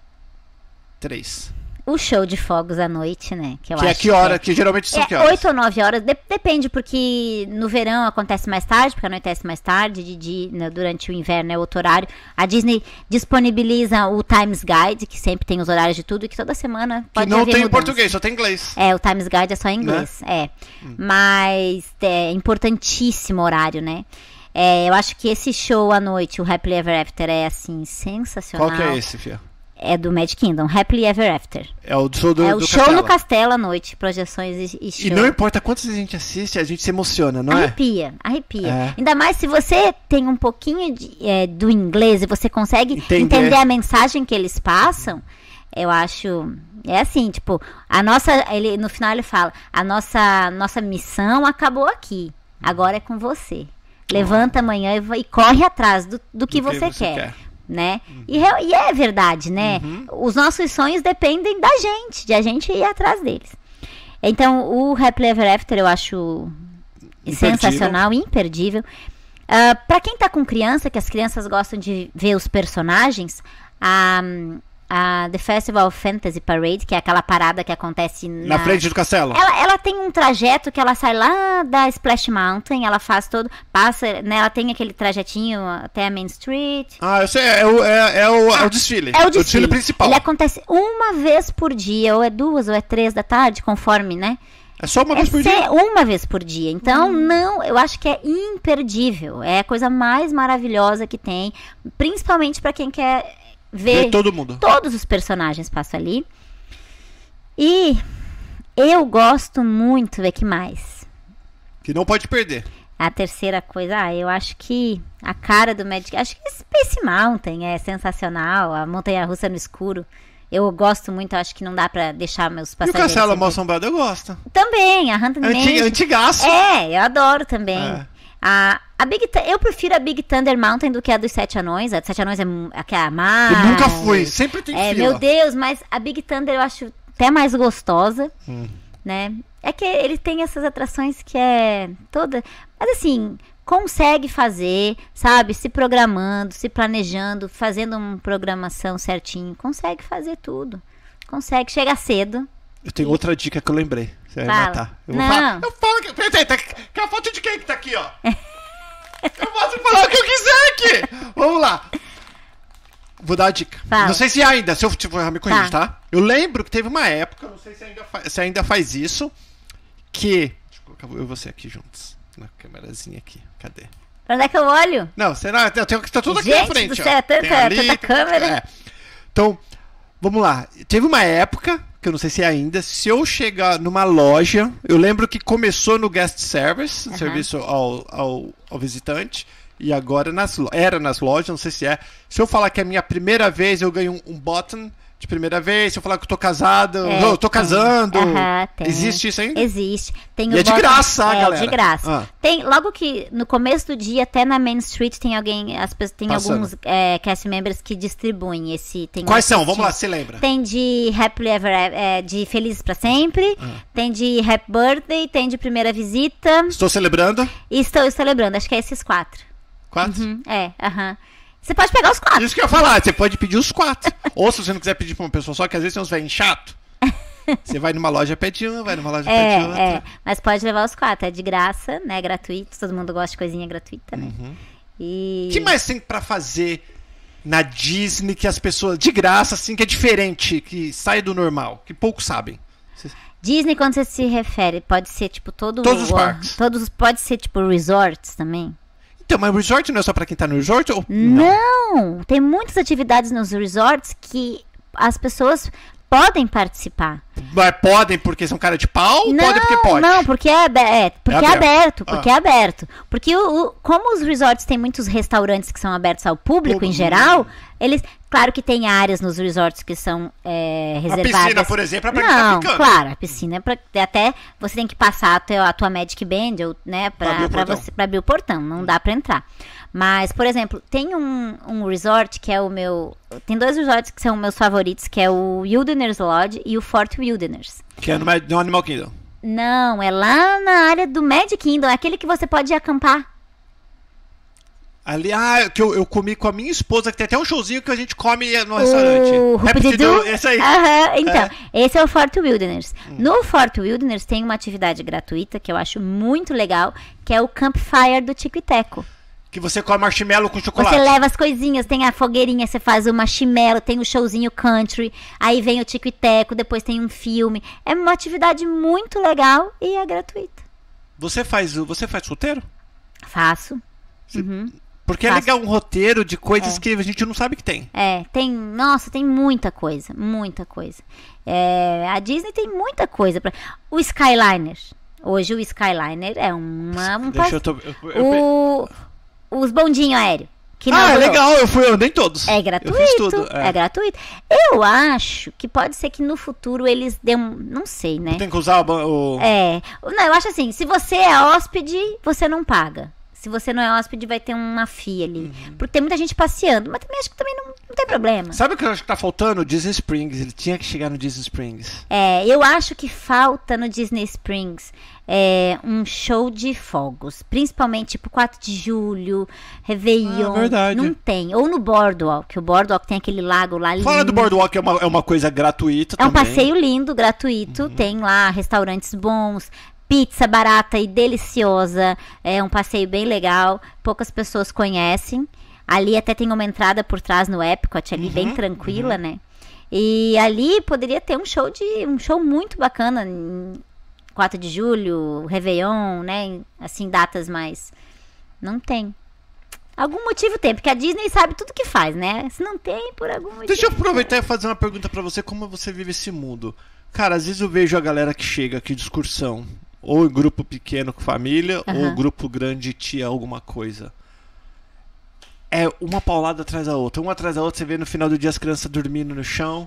Três o show de fogos à noite, né? Que, eu que é acho é que hora, que, é, que geralmente são é que horas? 8 ou 9 horas, de, depende, porque no verão acontece mais tarde, porque anoitece mais tarde, de, né, durante o inverno é outro horário. A Disney disponibiliza o Times Guide, que sempre tem os horários de tudo, e que toda semana pode que não tem mudança. em português, só tem inglês. É, o Times Guide é só em né? inglês, né? é. Hum. Mas é, é importantíssimo horário, né? É, eu acho que esse show à noite, o Happily Ever After, é assim, sensacional. Qual que é esse, Fia? É do Mad Kingdom, Happily Ever After. É o show do É o do show Castelo. no castelo à noite, projeções e, e show. E não importa quantas a gente assiste, a gente se emociona, não é? arrepia, é? Arrepia, é. Ainda mais se você tem um pouquinho de, é, do inglês e você consegue entender. entender a mensagem que eles passam, eu acho é assim, tipo, a nossa, ele no final ele fala, a nossa nossa missão acabou aqui. Agora é com você. Levanta amanhã e, e corre atrás do, do que, do você, que você quer. quer né? Uhum. E, e, é verdade, né? Uhum. Os nossos sonhos dependem da gente, de a gente ir atrás deles. Então, o Happily Ever After eu acho imperdível. sensacional, imperdível. Uh, ah, para quem tá com criança, que as crianças gostam de ver os personagens, a, ah, a The Festival of Fantasy Parade, que é aquela parada que acontece na, na frente do castelo. Ela, ela, tem um trajeto que ela sai lá da Splash Mountain, ela faz todo, passa, né, ela tem aquele trajetinho até a Main Street. Ah, eu sei, é o, é, é o, é o desfile. É o desfile. o desfile. principal. Ele acontece uma vez por dia, ou é duas, ou é três da tarde, conforme, né? É só uma vez é por dia? Uma vez por dia. Então, hum. não, eu acho que é imperdível. É a coisa mais maravilhosa que tem, principalmente para quem quer ver Vê todo mundo. Todos os personagens passam ali. E eu gosto muito ver que mais. Que não pode perder. A terceira coisa, ah, eu acho que a cara do Magic, acho que Space Mountain é sensacional, a montanha russa no escuro. Eu gosto muito, acho que não dá para deixar meus passageiros. E o Castelo Mal Assombrado eu gosto. Também, a Haunted Antig Mansion. Antigaço. É, eu adoro também. É. A, a Big eu prefiro a Big Thunder Mountain do que a dos Sete Anões. A dos Sete Anões é a que é a mais. Eu nunca fui, sempre tem é, fila. Meu Deus, mas a Big Thunder eu acho até mais gostosa, hum. né? É que ele tem essas atrações que é toda, mas assim, consegue fazer, sabe? Se programando, se planejando, fazendo uma programação certinho, consegue fazer tudo. Consegue chegar cedo. Eu tenho outra dica que eu lembrei. Você vai Fala. matar. Eu vou Não. falar. Eu falo que. Que é a foto de quem que tá aqui, ó? eu posso falar o que eu quiser aqui! Vamos lá! Vou dar a dica. Fala. Não sei se ainda, se eu tipo, me corrigir, tá. tá? Eu lembro que teve uma época, não sei se ainda, faz, se ainda faz isso, que. Deixa eu colocar eu e você aqui juntos. Na câmerazinha aqui. Cadê? Pra onde é que eu olho? Não, será? Eu tenho que tá tudo Gente aqui na frente. Do céu, ó. É tanta, ali, tanta câmera. É. Então, vamos lá. Teve uma época que eu não sei se é ainda, se eu chegar numa loja, eu lembro que começou no guest service, uhum. serviço ao, ao, ao visitante, e agora nas, era nas lojas, não sei se é. Se eu falar que é a minha primeira vez, eu ganho um, um button de primeira vez, se eu falar que eu tô casado, é, eu tô tem. casando. Aham, Existe isso ainda? Existe. Tem e é de graça, é, galera. É, de graça. Ah. Tem, logo que no começo do dia, até na Main Street, tem alguém, as pessoas, tem Passando. alguns é, cast members que distribuem esse. Tem Quais são? Vamos lá, tipo. se lembra? Tem de Happily Ever, é, de Felizes para Sempre, ah. tem de Happy Birthday, tem de Primeira Visita. Estou celebrando? Estou, estou celebrando, acho que é esses quatro. Quatro? Uhum, é, aham. Você pode pegar os quatro. Isso que eu ia falar, você pode pedir os quatro. Ou se você não quiser pedir pra uma pessoa só, que às vezes tem uns velhos chato. Você vai numa loja pede um, vai numa loja é, pede outra. É, mas pode levar os quatro, é de graça, né? Gratuito, todo mundo gosta de coisinha gratuita, né? Uhum. E... que mais tem pra fazer na Disney que as pessoas, de graça, assim, que é diferente, que sai do normal, que poucos sabem? Disney, quando você se refere, pode ser tipo todo todos o, os parques. Todos, pode ser tipo resorts também? Então, mas resort não é só para quem tá no resort? Ou... Não. não! Tem muitas atividades nos resorts que as pessoas podem participar. Mas podem porque são cara de pau? Não, podem porque pode? Não, porque é, é, porque é, é aberto. É aberto porque ah. é aberto. Porque o, o, como os resorts têm muitos restaurantes que são abertos ao público Todo em geral, mundo. eles Claro que tem áreas nos resorts que são é, reservadas. A piscina, por exemplo, é pra tá Não, quem tá claro, a piscina é pra, até você tem que passar a tua, a tua Magic Band ou, né, pra, pra, pra você, pra abrir o portão, não dá pra entrar. Mas, por exemplo, tem um, um resort que é o meu. Tem dois resorts que são meus favoritos, que é o Wilderness Lodge e o Fort Wilderness. Que é no, no Animal Kingdom. Não, é lá na área do Magic Kingdom, é aquele que você pode acampar. Ali, ah, que eu, eu comi com a minha esposa, que tem até um showzinho que a gente come no restaurante. O esse aí. Aham, é. então, é. esse é o Fort Wilderness. Hum. No Fort Wilderness tem uma atividade gratuita que eu acho muito legal, que é o Campfire do Tico e Teco. Que você come marshmallow com chocolate. Você leva as coisinhas, tem a fogueirinha, você faz o marshmallow, tem o showzinho country, aí vem o tico e teco, depois tem um filme. É uma atividade muito legal e é gratuita. Você faz, você faz solteiro? Faço. Você, uhum. Porque é legal um roteiro de coisas é. que a gente não sabe que tem. É, tem. Nossa, tem muita coisa. Muita coisa. É, a Disney tem muita coisa. Pra... O Skyliner. Hoje o Skyliner é uma. Um Deixa eu, tô, eu, eu... O, os bondinhos aéreos. Que ah, é legal, eu fui, eu andei todos. É gratuito. Tudo, é. é. gratuito. Eu acho que pode ser que no futuro eles dêem. Não sei, né? Tem que usar o. É. Não, eu acho assim: se você é hóspede, você não paga se você não é hóspede, vai ter uma FIA ali. Uhum. Porque tem muita gente passeando, mas também acho que também não, não tem problema. Sabe o que eu acho que tá faltando? O Disney Springs. Ele tinha que chegar no Disney Springs. É, eu acho que falta no Disney Springs é, um show de fogos. Principalmente tipo 4 de julho, Réveillon. Ah, verdade. Não tem. Ou no Boardwalk. O Boardwalk tem aquele lago lá Fala lindo. do Boardwalk, é uma, é uma coisa gratuita. É também. um passeio lindo, gratuito. Uhum. Tem lá restaurantes bons, pizza barata e deliciosa. É um passeio bem legal, poucas pessoas conhecem. Ali até tem uma entrada por trás no Epcot, ali uhum, bem tranquila, uhum. né? E ali poderia ter um show de um show muito bacana, 4 de julho, Réveillon, né? Assim datas mais não tem. Algum motivo tem, porque a Disney sabe tudo que faz, né? Se não tem, por algum motivo. Deixa eu aproveitar e fazer uma pergunta para você, como você vive esse mundo? Cara, às vezes eu vejo a galera que chega aqui de excursão ou em grupo pequeno com família, uhum. ou grupo grande tia alguma coisa. É uma paulada atrás da outra. Uma atrás da outra, você vê no final do dia as crianças dormindo no chão.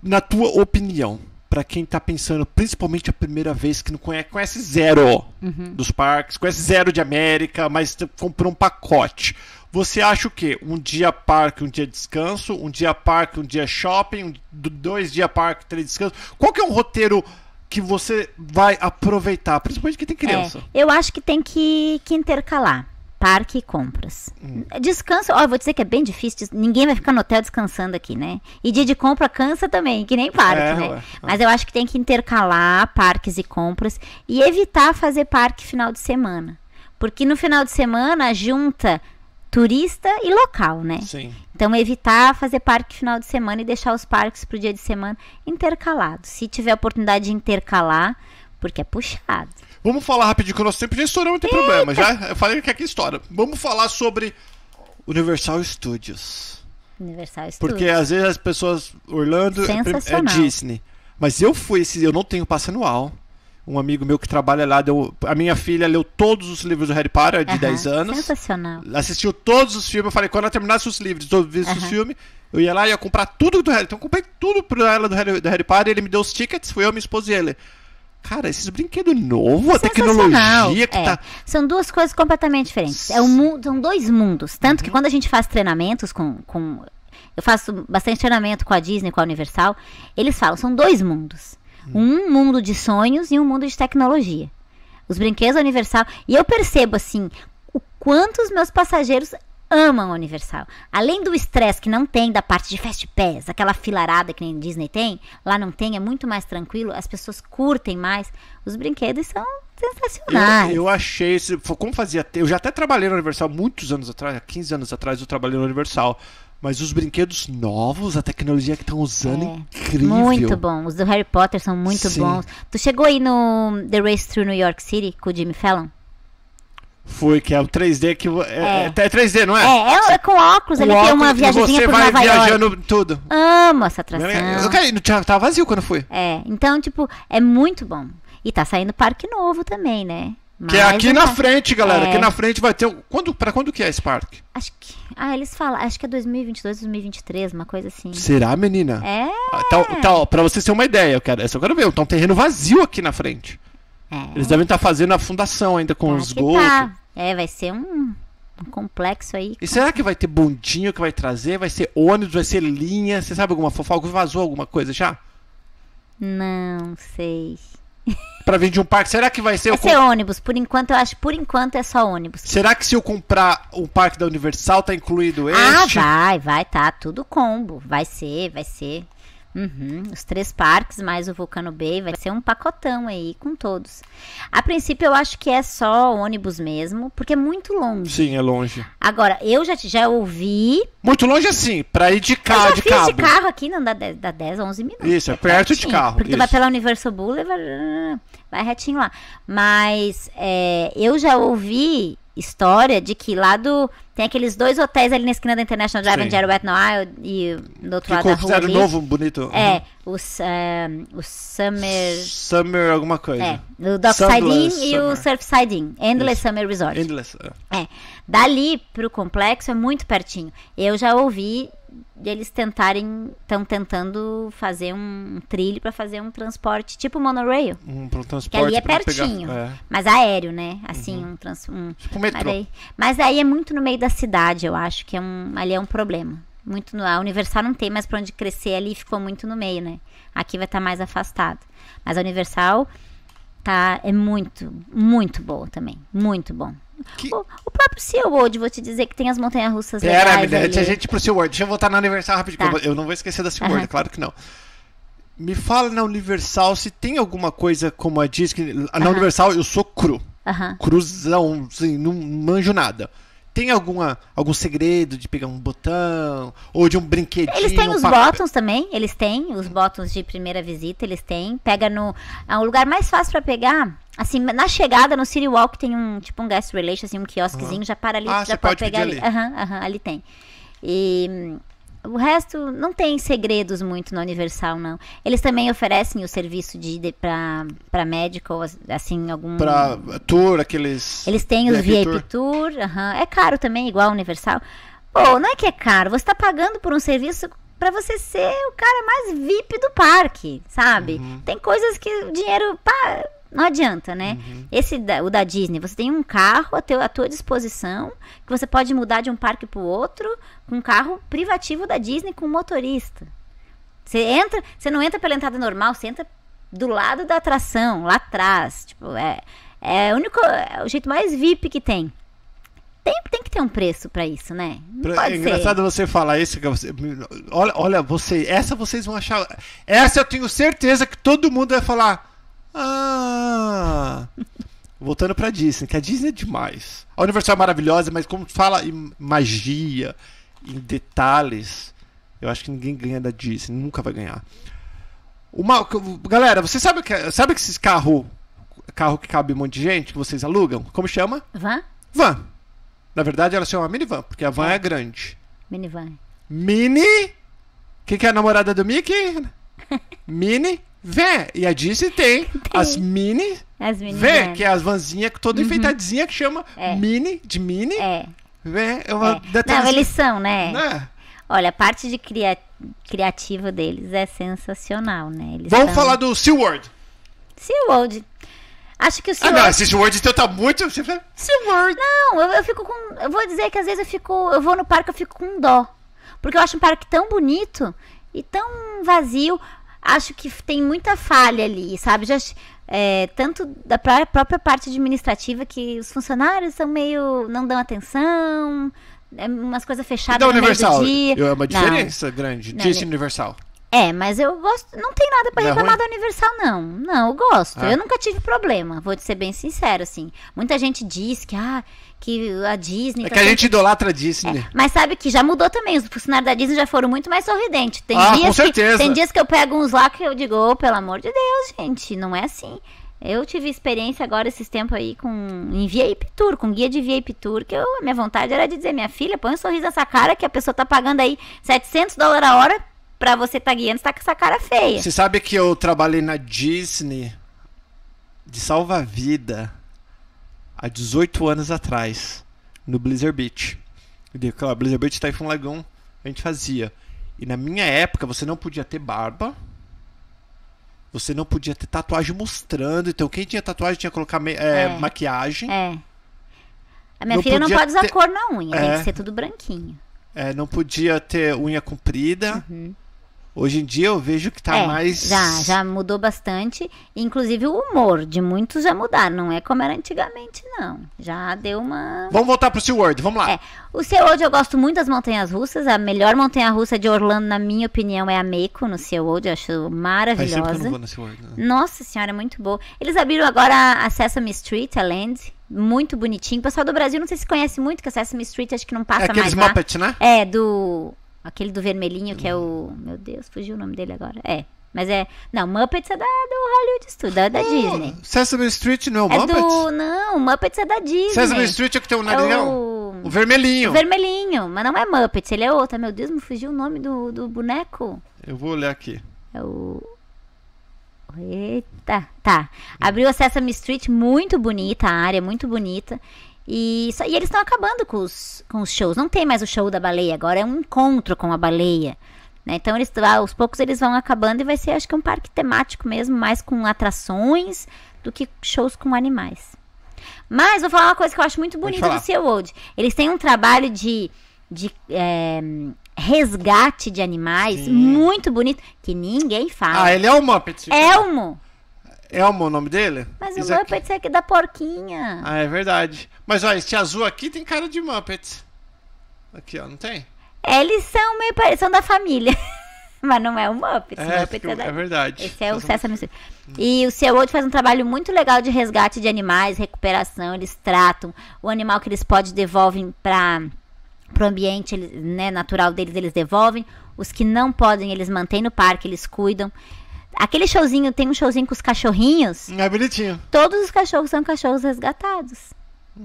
Na tua opinião, para quem tá pensando, principalmente a primeira vez que não conhece, conhece zero uhum. dos parques, conhece zero de América, mas comprou um pacote. Você acha o quê? Um dia parque, um dia descanso, um dia parque, um dia shopping, dois dias parque, três descanso. Qual que é um roteiro que você vai aproveitar, principalmente que tem criança. É, eu acho que tem que, que intercalar. Parque e compras. Hum. Descanso, ó, vou dizer que é bem difícil. Ninguém vai ficar no hotel descansando aqui, né? E dia de compra cansa também, que nem parque, é, né? Ué. É. Mas eu acho que tem que intercalar parques e compras e evitar fazer parque final de semana. Porque no final de semana junta turista e local, né? Sim. Então evitar fazer parque final de semana e deixar os parques para o dia de semana intercalados. Se tiver a oportunidade de intercalar, porque é puxado. Vamos falar rapidinho que o nosso tempo já estourou, não tem Eita. problema. Já eu falei que aqui estoura. Vamos falar sobre Universal Studios. Universal Studios. Porque às vezes as pessoas Orlando é, é Disney. Mas eu fui, eu não tenho passe anual um amigo meu que trabalha lá, deu, a minha filha leu todos os livros do Harry Potter, de uhum. 10 anos. Sensacional. Assistiu todos os filmes. Eu falei, quando ela terminasse os livros, todos uhum. os filmes, eu ia lá e ia comprar tudo do Harry. Então eu comprei tudo pra ela do Harry, do Harry Potter, ele me deu os tickets, fui eu, minha esposa e ele. Cara, esses brinquedos novos, a tecnologia que é. tá. São duas coisas completamente diferentes. É um, são dois mundos. Tanto uhum. que quando a gente faz treinamentos com, com. Eu faço bastante treinamento com a Disney, com a Universal. Eles falam, são dois mundos. Um mundo de sonhos e um mundo de tecnologia. Os brinquedos Universal. E eu percebo, assim, o quanto os meus passageiros amam a Universal. Além do estresse que não tem da parte de Fast Pass, aquela filarada que nem Disney tem, lá não tem, é muito mais tranquilo, as pessoas curtem mais. Os brinquedos são sensacionais. Eu, eu achei, como fazia, eu já até trabalhei na Universal muitos anos atrás, 15 anos atrás eu trabalhei na Universal. Mas os brinquedos novos, a tecnologia que estão usando, é, incrível. Muito bom. Os do Harry Potter são muito Sim. bons. Tu chegou aí no The Race Through New York City com o Jimmy Fallon? Foi, que é o 3D que. É, é. é 3D, é não é? É, é, é, com óculos, com ele óculos, tem uma viagemzinha por Nova York. Você vai viajando tudo. Amo essa é, atração. Eu caí no teatro, tava vazio quando eu fui. É, então, tipo, é muito bom. E tá saindo parque novo também, né? que é aqui na frente, galera. É... Aqui na frente vai ter. Quando, pra quando que é esse parque? Acho que. Ah, eles falam. Acho que é 2022, 2023, uma coisa assim. Será, menina? É. Ah, tá, tá pra vocês terem uma ideia, eu quero, eu quero ver. Tá então um terreno vazio aqui na frente. É. Eles devem estar tá fazendo a fundação ainda com os gols. Tá. É, vai ser um, um complexo aí. E será que vai ter bondinho que vai trazer? Vai ser ônibus? Vai ser linha? Você sabe alguma fofoca? Vazou alguma coisa já? Não sei para vir de um parque, será que vai ser... Vai ser comp... ônibus, por enquanto, eu acho, por enquanto é só ônibus. Será que se eu comprar o parque da Universal, tá incluído ah, este? Ah, vai, vai, tá, tudo combo, vai ser, vai ser. Uhum, os três parques, mais o Vulcano Bay, vai ser um pacotão aí com todos. A princípio, eu acho que é só ônibus mesmo, porque é muito longe. Sim, é longe. Agora, eu já, já ouvi. Muito longe assim, pra ir de carro. Eu de, cabo. de carro aqui, não dá 10, dá 10 11 minutos. Isso, é, é perto de carro. Porque isso. tu vai pela Universal Boulevard, vai retinho lá. Mas é, eu já ouvi história de que lá do. Tem aqueles dois hotéis ali na esquina da International Drive, Sim. onde era o Etno Isle e do outro que lado da rua. Ali, novo, bonito. É, uhum. o, os, um, é, Summer. Summer alguma coisa. É, o Dockside Inn e o Surfside Inn. Endless Isso. Summer Resort. Endless. É. é. Dali pro complexo é muito pertinho. Eu já ouvi eles tentarem, estão tentando fazer um trilho para fazer um transporte tipo monorail. Um, um transporte que ali é pertinho, pegar, é. mas aéreo, né? Assim, uhum. um, trans, um tipo metrô. Mas aí, mas aí é muito no meio da cidade, eu acho que é um, ali é um problema. Muito no, a Universal não tem mais para onde crescer ali, ficou muito no meio, né? Aqui vai estar tá mais afastado. Mas a Universal tá é muito, muito boa também, muito bom. Que... O, o, próprio SeaWorld, vou te dizer que tem as montanhas russas Pera, legais. Pera, antes a gente ir pro SeaWorld. Deixa eu voltar na Universal rapidinho. Tá. Eu não vou esquecer da SeaWorld, uhum. É claro que não. Me fala na Universal se tem alguma coisa como a Disney. Na uhum. Universal eu sou cru. Uhum. Cruzão, assim, não manjo nada. Tem alguma, algum segredo de pegar um botão ou de um brinquedinho? Eles têm os pra... botões também, eles têm os botões de primeira visita, eles têm. Pega no. O é lugar mais fácil para pegar Assim, na chegada no City Walk tem um, tipo um guest relation, assim, um quiosquezinho, uhum. já para ali, ah, já pode, pode pegar ali. Aham, uhum, uhum, ali tem. E hum, o resto não tem segredos muito no Universal, não. Eles também oferecem o serviço de, de pra, pra médico, assim, algum. Pra tour, aqueles. Eles têm os VIP, VIP Tour, é caro também, igual a Universal. Pô, não é que é caro, você tá pagando por um serviço para você ser o cara mais VIP do parque, sabe? Uhum. Tem coisas que o dinheiro não adianta, né? Uhum. Esse o da Disney, você tem um carro a teu, à tua disposição, que você pode mudar de um parque para o outro, um carro privativo da Disney com motorista. Você entra, você não entra pela entrada normal, você entra do lado da atração, lá atrás. Tipo, é, é, único, é o jeito mais VIP que tem. Tem, tem que ter um preço para isso, né? Não é engraçado ser. você falar isso. Que você, olha, olha, você, essa vocês vão achar. Essa eu tenho certeza que todo mundo vai falar. Ah! Voltando pra Disney, que a Disney é demais. A Universal é maravilhosa, mas como fala em magia, em detalhes, eu acho que ninguém ganha da Disney, nunca vai ganhar. Uma, galera, você sabe que é, sabe que esses carro carro que cabe um monte de gente que vocês alugam? Como chama? Van? Van. Na verdade, ela chama minivan, porque a van é, é grande. Minivan. Mini? Quem que é a namorada do Mickey? Mini? vê e a Disney tem as mini. As mini. que é as vanzinhas toda uhum. enfeitadinha que chama é. mini, de mini. É. Vé, eu é. Detalhe. Não, assim. eles são, né? né? Olha, a parte de cria... criativa deles é sensacional, né? Eles Vamos falar do SeaWorld. SeaWorld. Acho que o SeaWorld... Ah, não, SeaWorld então tá muito... SeaWorld. Não, eu, eu fico com... Eu vou dizer que às vezes eu fico... Eu vou no parque, eu fico com dó. Porque eu acho um parque tão bonito e tão vazio acho que tem muita falha ali, sabe? Já, é, tanto da própria parte administrativa que os funcionários são meio. não dão atenção, é umas coisas fechadas. Então, da Universal. É uma diferença não. grande. Disse Universal. É, mas eu gosto. Não tem nada para é reclamar ruim? da Universal, não. Não, eu gosto. Ah. Eu nunca tive problema, vou te ser bem sincero, assim. Muita gente diz que, ah, que a Disney. É tá que a gente idolatra a Disney. É, mas sabe que já mudou também. Os funcionários da Disney já foram muito mais sorridentes. Tem ah, dias com certeza. Que, tem dias que eu pego uns lá que eu digo, oh, pelo amor de Deus, gente, não é assim. Eu tive experiência agora esses tempos aí com em VIP Tour, com guia de VIP Tour, que eu, minha vontade era de dizer, minha filha, põe um sorriso nessa cara que a pessoa tá pagando aí 700 dólares a hora pra você tá guiando, você tá com essa cara feia. Você sabe que eu trabalhei na Disney de salva-vida há 18 anos atrás, no Blizzard Beach. Claro, Blizzard Beach Typhoon Lagoon, a gente fazia. E na minha época, você não podia ter barba, você não podia ter tatuagem mostrando. Então, quem tinha tatuagem tinha que colocar é, é, maquiagem. É. A minha não filha não pode usar ter... cor na unha, é. tem que é. ser tudo branquinho. É, não podia ter unha comprida. Uhum. Hoje em dia eu vejo que tá é, mais. Já, já mudou bastante. Inclusive o humor de muitos já mudaram. Não é como era antigamente, não. Já deu uma. Vamos voltar pro SeaWorld, vamos lá. É. O SeaWorld eu gosto muito das montanhas russas. A melhor montanha russa de Orlando, na minha opinião, é a Meiko no SeaWorld. Eu acho maravilhosa. Faz que eu não vou no SeaWorld, né? Nossa senhora, é muito boa. Eles abriram agora a Sesame Street, a Land muito bonitinho. O pessoal do Brasil não sei se conhece muito, que a Sesame Street acho que não passa é mais lá. né? É, do Aquele do vermelhinho que é o. Hum. Meu Deus, fugiu o nome dele agora. É. Mas é. Não, Muppets é da, do Hollywood Studio, da oh, Disney. Sesame Street não é o é Do, não, Muppets é da Disney. Sesame Street é que tem o narigão? É o... o... vermelhinho. O vermelhinho, mas não é Muppets, ele é outro. Meu Deus, me fugiu o nome do, do boneco. Eu vou olhar aqui. É o. Eita, tá. Abriu a Sesame Street, muito bonita a área, é muito bonita. E, e eles estão acabando com os, com os shows. Não tem mais o show da baleia, agora é um encontro com a baleia. Né? Então, eles, ah, aos poucos eles vão acabando e vai ser, acho que, um parque temático mesmo, mais com atrações do que shows com animais. Mas vou falar uma coisa que eu acho muito bonita do SeaWorld. Eles têm um trabalho de, de é, resgate de animais Sim. muito bonito que ninguém faz. Ah, ele é o Muppet. Elmo. Elmo o nome dele? Mas o muppet aqui... é aqui da porquinha. Ah, é verdade. Mas olha, esse azul aqui tem cara de muppet. Aqui, ó, não tem? Eles são meio pare... são da família. Mas não é o muppet. É, é, da... é verdade. Esse é o Sesame um... Hum. E o Seu outro faz um trabalho muito legal de resgate de animais, recuperação. Eles tratam o animal que eles podem devolvem para o ambiente eles, né, natural deles, eles devolvem. Os que não podem, eles mantêm no parque, eles cuidam. Aquele showzinho, tem um showzinho com os cachorrinhos. É bonitinho. Todos os cachorros são cachorros resgatados.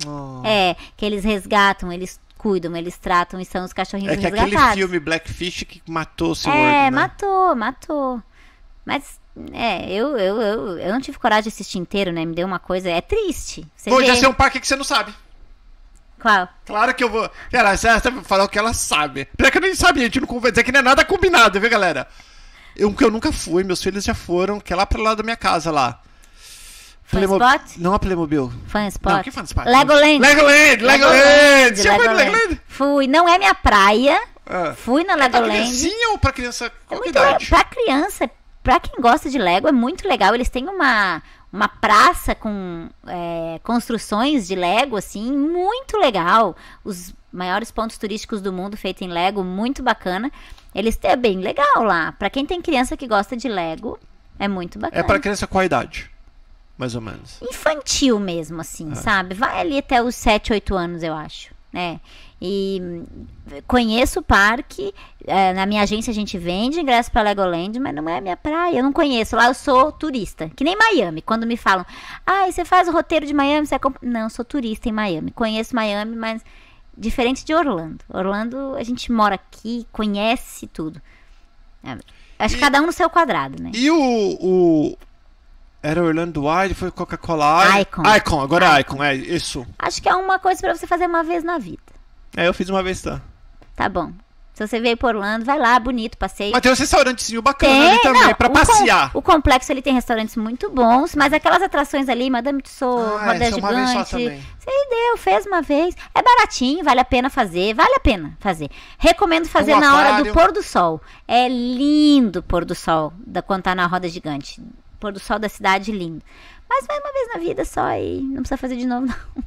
Oh. É, que eles resgatam, eles cuidam, eles tratam e são os cachorrinhos é que resgatados. aquele filme Blackfish que matou o senhor É, né? matou, matou. Mas, é, eu, eu, eu, eu não tive coragem de assistir inteiro, né? Me deu uma coisa. É triste. Você Bom, um parque que você não sabe. Qual? Claro que eu vou. Cara, você vai tá falar o que ela sabe. Apesar que eu nem sabia, a gente não conversa. É que não é nada combinado, viu, galera? Eu, que eu nunca fui, meus filhos já foram, que é lá o lado da minha casa lá. Playmob... Spot? Não a Playmobil. Fanspot? Não, que Fanspot? Legoland. Legoland, Legoland. Legoland. Você Legoland. foi Legoland? Fui. Não é minha praia. É. Fui na é Legoland. Sim, ou pra criança? Qual é idade? Pra criança, pra quem gosta de Lego, é muito legal. Eles têm uma, uma praça com é, construções de Lego, assim, muito legal. Os maiores pontos turísticos do mundo feitos em Lego, muito bacana. Eles têm é bem legal lá. Para quem tem criança que gosta de Lego, é muito é bacana. É para criança qual idade? Mais ou menos. Infantil mesmo, assim, é. sabe? Vai ali até os 7, 8 anos, eu acho. né? E hum, conheço o parque. É, na minha agência a gente vende ingresso para Legoland, mas não é minha praia. Eu não conheço. Lá eu sou turista. Que nem Miami. Quando me falam, ah, você faz o roteiro de Miami? Você é comp... Não, sou turista em Miami. Conheço Miami, mas Diferente de Orlando. Orlando, a gente mora aqui, conhece tudo. É, acho que cada um no seu quadrado, né? E o. o era Orlando Wide, foi Coca-Cola Icon. Icon, agora Icon. É Icon, é isso. Acho que é uma coisa para você fazer uma vez na vida. É, eu fiz uma vez, tá? Tá bom. Se você veio por Orlando, vai lá, bonito, passeio. Mas tem uns restaurantezinho bacana tem, ali também, não, pra passear. Com, o complexo ele tem restaurantes muito bons, mas aquelas atrações ali, Madame Tussauds, ah, Roda é, Gigante. Você deu, fez uma vez. É baratinho, vale a pena fazer, vale a pena fazer. Recomendo fazer um na hora do pôr do sol. É lindo pôr do sol, da, quando tá na roda gigante. Pôr do sol da cidade, lindo. Mas vai uma vez na vida só e não precisa fazer de novo, não.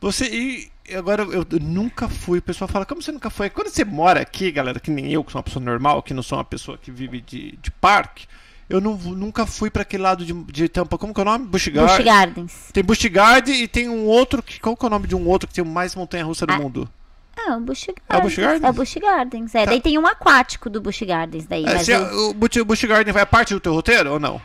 Você. E agora eu, eu, nunca fui. O pessoal fala, como você nunca foi? Quando você mora aqui, galera, que nem eu, que sou uma pessoa normal, que não sou uma pessoa que vive de, de parque, eu não, nunca fui para aquele lado de, de, Tampa. Como que é o nome? Busch, Gar Gardens. Tem Busch Gardens e tem um outro. Que, qual que é o nome de um outro que tem mais montanha-russa do ah. mundo? Ah, o Gardens. É o Busch Gardens? É o Busch Gardens, é. Tá. Daí tem um aquático do Busch Gardens daí. É, mas eu... O Busch Garden vai parte do teu roteiro ou não?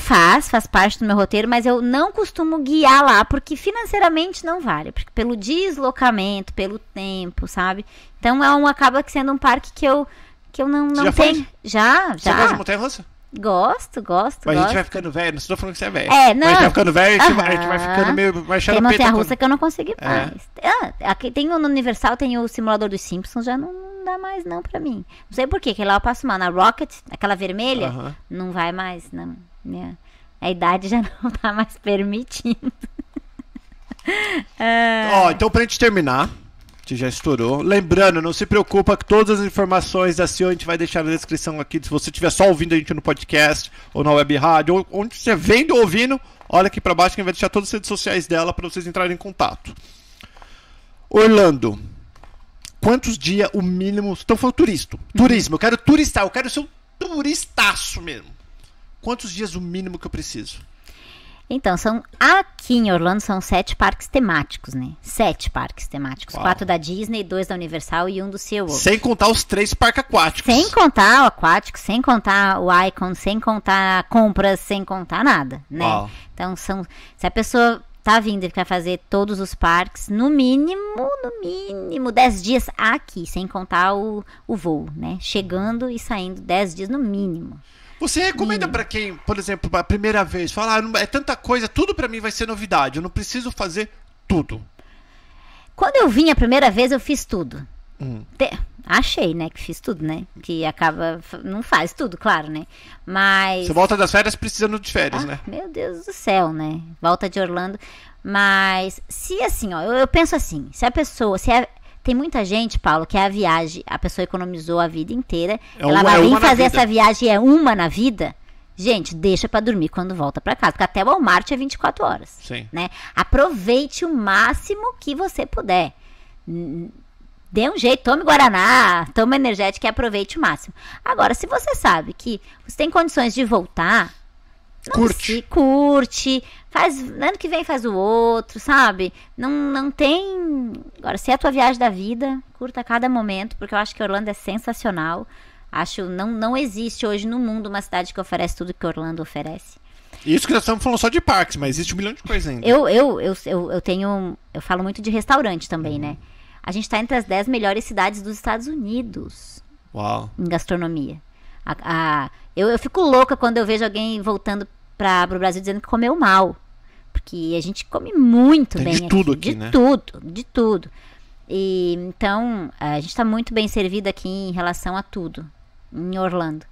Faz, faz parte do meu roteiro, mas eu não costumo guiar lá, porque financeiramente não vale, porque pelo deslocamento, pelo tempo, sabe? Então é um, acaba sendo um parque que eu, que eu não, não já tenho. Foi? Já, já. Você gosta de montanha russa? Gosto, gosto. Mas gosto. a gente vai ficando velho, não estou falando que você é velho. É, não. Mas a gente vai ficando velho, uh -huh. a gente vai ficando meio. Vai tem montanha russa quando... que eu não consegui é. mais. É. Ah, aqui tem o no Universal, tem o simulador dos Simpsons, já não, não dá mais não pra mim. Não sei porquê, que lá eu passo mal. Na Rocket, aquela vermelha, uh -huh. não vai mais, não. Minha, a idade já não tá mais permitindo. é... Ó, então pra gente terminar, que já estourou. Lembrando, não se preocupa que todas as informações da CEO a gente vai deixar na descrição aqui. Se você estiver só ouvindo a gente no podcast ou na web rádio, ou onde você vendo ou ouvindo, olha aqui para baixo que a gente vai deixar todas as redes sociais dela para vocês entrarem em contato. Orlando, quantos dias o mínimo. Então foi o turismo. Turismo, eu quero turistar, eu quero ser um turistaço mesmo quantos dias o mínimo que eu preciso? Então, são aqui em Orlando são sete parques temáticos, né? Sete parques temáticos. Uau. Quatro da Disney, dois da Universal e um do SeaWorld. Sem contar os três parques aquáticos. Sem contar o aquático, sem contar o Icon, sem contar compras, sem contar nada, né? Uau. Então, são, se a pessoa tá vindo e quer fazer todos os parques, no mínimo, no mínimo, dez dias aqui, sem contar o, o voo, né? Chegando e saindo dez dias no mínimo. Você recomenda para quem, por exemplo, a primeira vez, falar, ah, é tanta coisa, tudo para mim vai ser novidade, eu não preciso fazer tudo. Quando eu vim a primeira vez, eu fiz tudo. Hum. Te... Achei, né, que fiz tudo, né? Que acaba. Não faz tudo, claro, né? Mas. Você volta das férias precisando de férias, ah, né? Meu Deus do céu, né? Volta de Orlando. Mas, se assim, ó, eu, eu penso assim: se a pessoa. Se a, tem muita gente, Paulo, que é a viagem, a pessoa economizou a vida inteira, é ela é uma, vai vir é fazer essa viagem, é uma na vida. Gente, deixa para dormir quando volta para casa, porque até o Walmart é 24 horas. Sim. Né? Aproveite o máximo que você puder. Dê um jeito, tome Guaraná, tome energética e aproveite o máximo. Agora, se você sabe que você tem condições de voltar, curte. curte, faz, ano que vem faz o outro, sabe? Não, não tem. Agora, se é a tua viagem da vida, curta cada momento, porque eu acho que Orlando é sensacional. Acho não não existe hoje no mundo uma cidade que oferece tudo que Orlando oferece. Isso que nós estamos falando só de parques, mas existe um milhão de coisas ainda. Eu, eu, eu, eu, eu tenho. Eu falo muito de restaurante também, uhum. né? A gente está entre as 10 melhores cidades dos Estados Unidos. Uau. Em gastronomia. A, a, eu, eu fico louca quando eu vejo alguém voltando para o Brasil dizendo que comeu mal. Porque a gente come muito Tem bem. De aqui, tudo aqui, de né? tudo, de tudo. E, então, a gente está muito bem servido aqui em relação a tudo, em Orlando.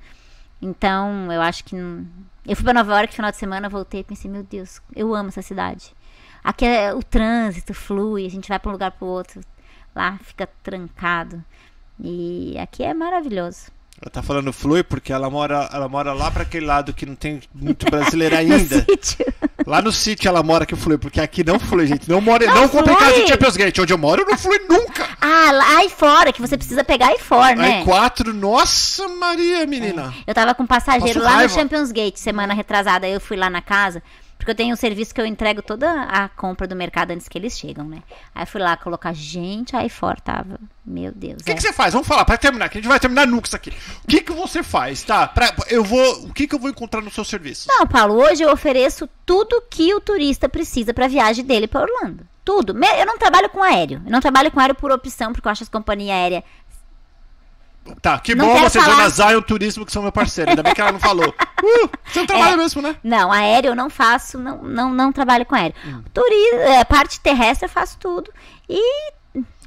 Então, eu acho que. Eu fui para Nova York no final de semana, voltei e pensei, meu Deus, eu amo essa cidade. Aqui é, o trânsito flui, a gente vai para um lugar para o outro, lá fica trancado. E aqui é maravilhoso. Ela tá falando flui porque ela mora, ela mora lá para aquele lado que não tem muito brasileiro ainda. no lá no sítio ela mora que flui, porque aqui não flui, gente. Não mora, não, não casa em Champions Gate, onde eu moro, eu não flui nunca. Ah, lá e fora, que você precisa pegar e fora, né? Aí quatro, nossa Maria, menina. É. Eu tava com um passageiro lá raiva. no Champions Gate semana retrasada, eu fui lá na casa. Porque eu tenho um serviço que eu entrego toda a compra do mercado antes que eles chegam, né? Aí fui lá colocar, gente, aí fora tava. Meu Deus. O que, é. que você faz? Vamos falar, para terminar, que a gente vai terminar nunca isso aqui. O que, que você faz, tá? Pra, eu vou, o que, que eu vou encontrar no seu serviço? Não, Paulo, hoje eu ofereço tudo que o turista precisa para viagem dele para Orlando tudo. Eu não trabalho com aéreo. Eu não trabalho com aéreo por opção, porque eu acho as companhias aéreas Tá, que não bom vocês falar... na Zion Turismo que são meu parceiro. Ainda bem que ela não falou. Uh, você não trabalha é, mesmo, né? Não, aéreo eu não faço, não, não, não trabalho com aéreo. Hum. Turismo, é, parte terrestre eu faço tudo. E.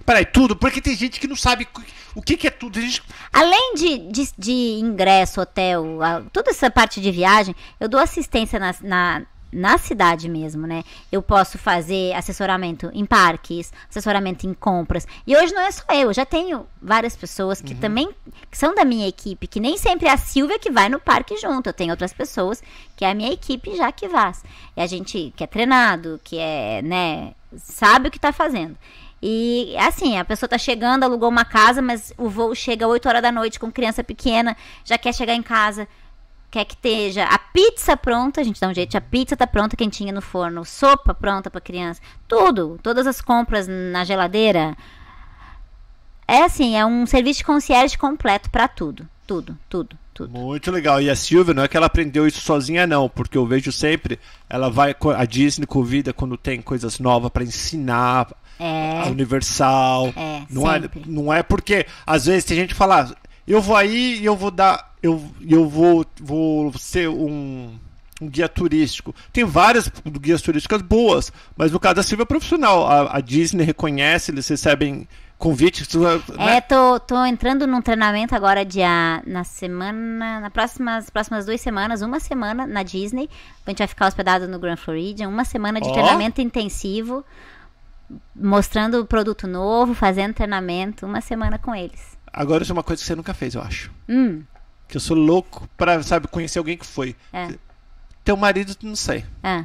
Peraí, tudo? Porque tem gente que não sabe o que, que é tudo. Gente... Além de, de, de, ingresso, hotel, toda essa parte de viagem, eu dou assistência na, na na cidade mesmo, né? Eu posso fazer assessoramento em parques, assessoramento em compras. E hoje não é só eu, já tenho várias pessoas que uhum. também que são da minha equipe, que nem sempre é a Silvia que vai no parque junto. Eu tenho outras pessoas que é a minha equipe já que faz. E a gente que é treinado, que é, né, sabe o que tá fazendo. E assim, a pessoa tá chegando, alugou uma casa, mas o voo chega 8 horas da noite com criança pequena, já quer chegar em casa quer que esteja a pizza pronta, a gente dá um jeito, a pizza tá pronta, quentinha no forno, sopa pronta para criança, tudo, todas as compras na geladeira. É assim, é um serviço de concierge completo para tudo, tudo, tudo, tudo. Muito legal. E a Silvia não é que ela aprendeu isso sozinha não, porque eu vejo sempre, ela vai a Disney convida quando tem coisas novas para ensinar. É. A Universal. É, não é, sempre. é, não é porque às vezes tem gente que fala, ah, eu vou aí e eu vou dar eu, eu vou, vou ser um, um guia turístico. Tem várias guias turísticas boas, mas no caso da Silvia é profissional. A, a Disney reconhece, eles recebem convite. Tu, é, né? É, tô, tô entrando num treinamento agora na semana, nas próximas, próximas duas semanas, uma semana na Disney. A gente vai ficar hospedado no Grand Floridian, uma semana de oh. treinamento intensivo, mostrando produto novo, fazendo treinamento, uma semana com eles. Agora isso é uma coisa que você nunca fez, eu acho. Hum. Que eu sou louco pra, sabe, conhecer alguém que foi. É. Teu marido, tu não sei. É.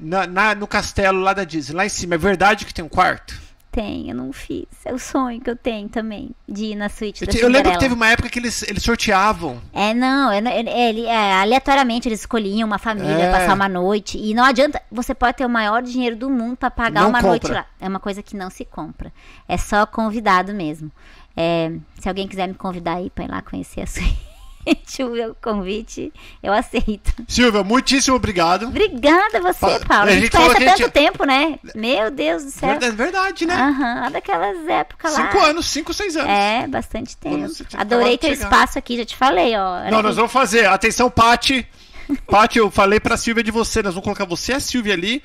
Na, na, no castelo lá da Disney, lá em cima, é verdade que tem um quarto? Tem, eu não fiz. É o sonho que eu tenho também, de ir na suíte eu da Eu lembro que teve uma época que eles, eles sorteavam. É, não, é, é, é, ele, é, aleatoriamente eles escolhiam uma família, é. passar uma noite. E não adianta, você pode ter o maior dinheiro do mundo para pagar não uma compra. noite lá. É uma coisa que não se compra. É só convidado mesmo. É, se alguém quiser me convidar aí para ir lá conhecer a suíte gente, o convite, eu aceito. Silvia, muitíssimo obrigado. Obrigada você, Paulo. A gente, a gente conhece há tanto gente... tempo, né? Meu Deus do céu. É verdade né? Aham, uhum, daquelas épocas lá. Cinco anos, cinco, seis anos. É, bastante tempo. Adorei teu espaço aqui, já te falei, ó. Não, nós que... vamos fazer. Atenção, Pati. Pati, eu falei pra Silvia de você. Nós vamos colocar você e a Silvia ali.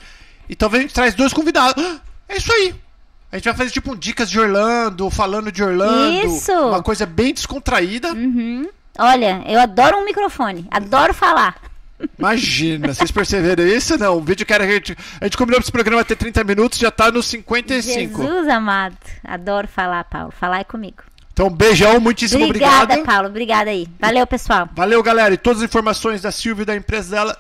E talvez a gente traz dois convidados. Ah, é isso aí. A gente vai fazer tipo um dicas de Orlando, falando de Orlando. Isso. Uma coisa bem descontraída. Uhum. Olha, eu adoro um microfone, adoro falar. Imagina, vocês perceberam isso? Não, o vídeo que era, a, gente, a gente combinou esse programa ter 30 minutos, já tá nos 55. Jesus amado, adoro falar, Paulo. Falar é comigo. Então, beijão, muitíssimo obrigada, obrigado. Obrigada, Paulo, obrigada aí. Valeu, pessoal. Valeu, galera. E todas as informações da Silvia e da empresa dela.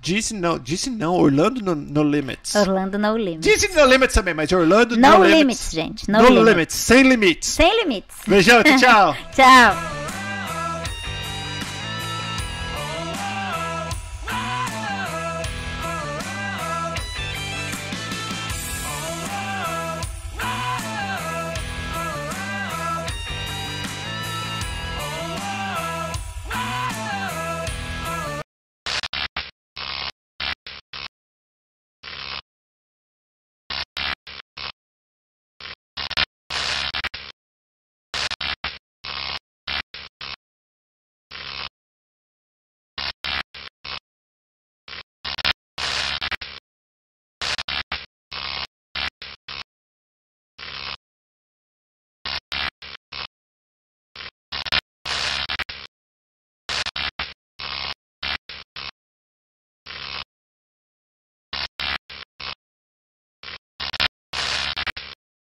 Disse não, disse não, Orlando no, no Limits. Orlando No Limits. Disse No Limits também, mas Orlando No, no limits, limits. gente. No, no limits. limits. sem limites. Sem limites. Beijão, tchau. tchau.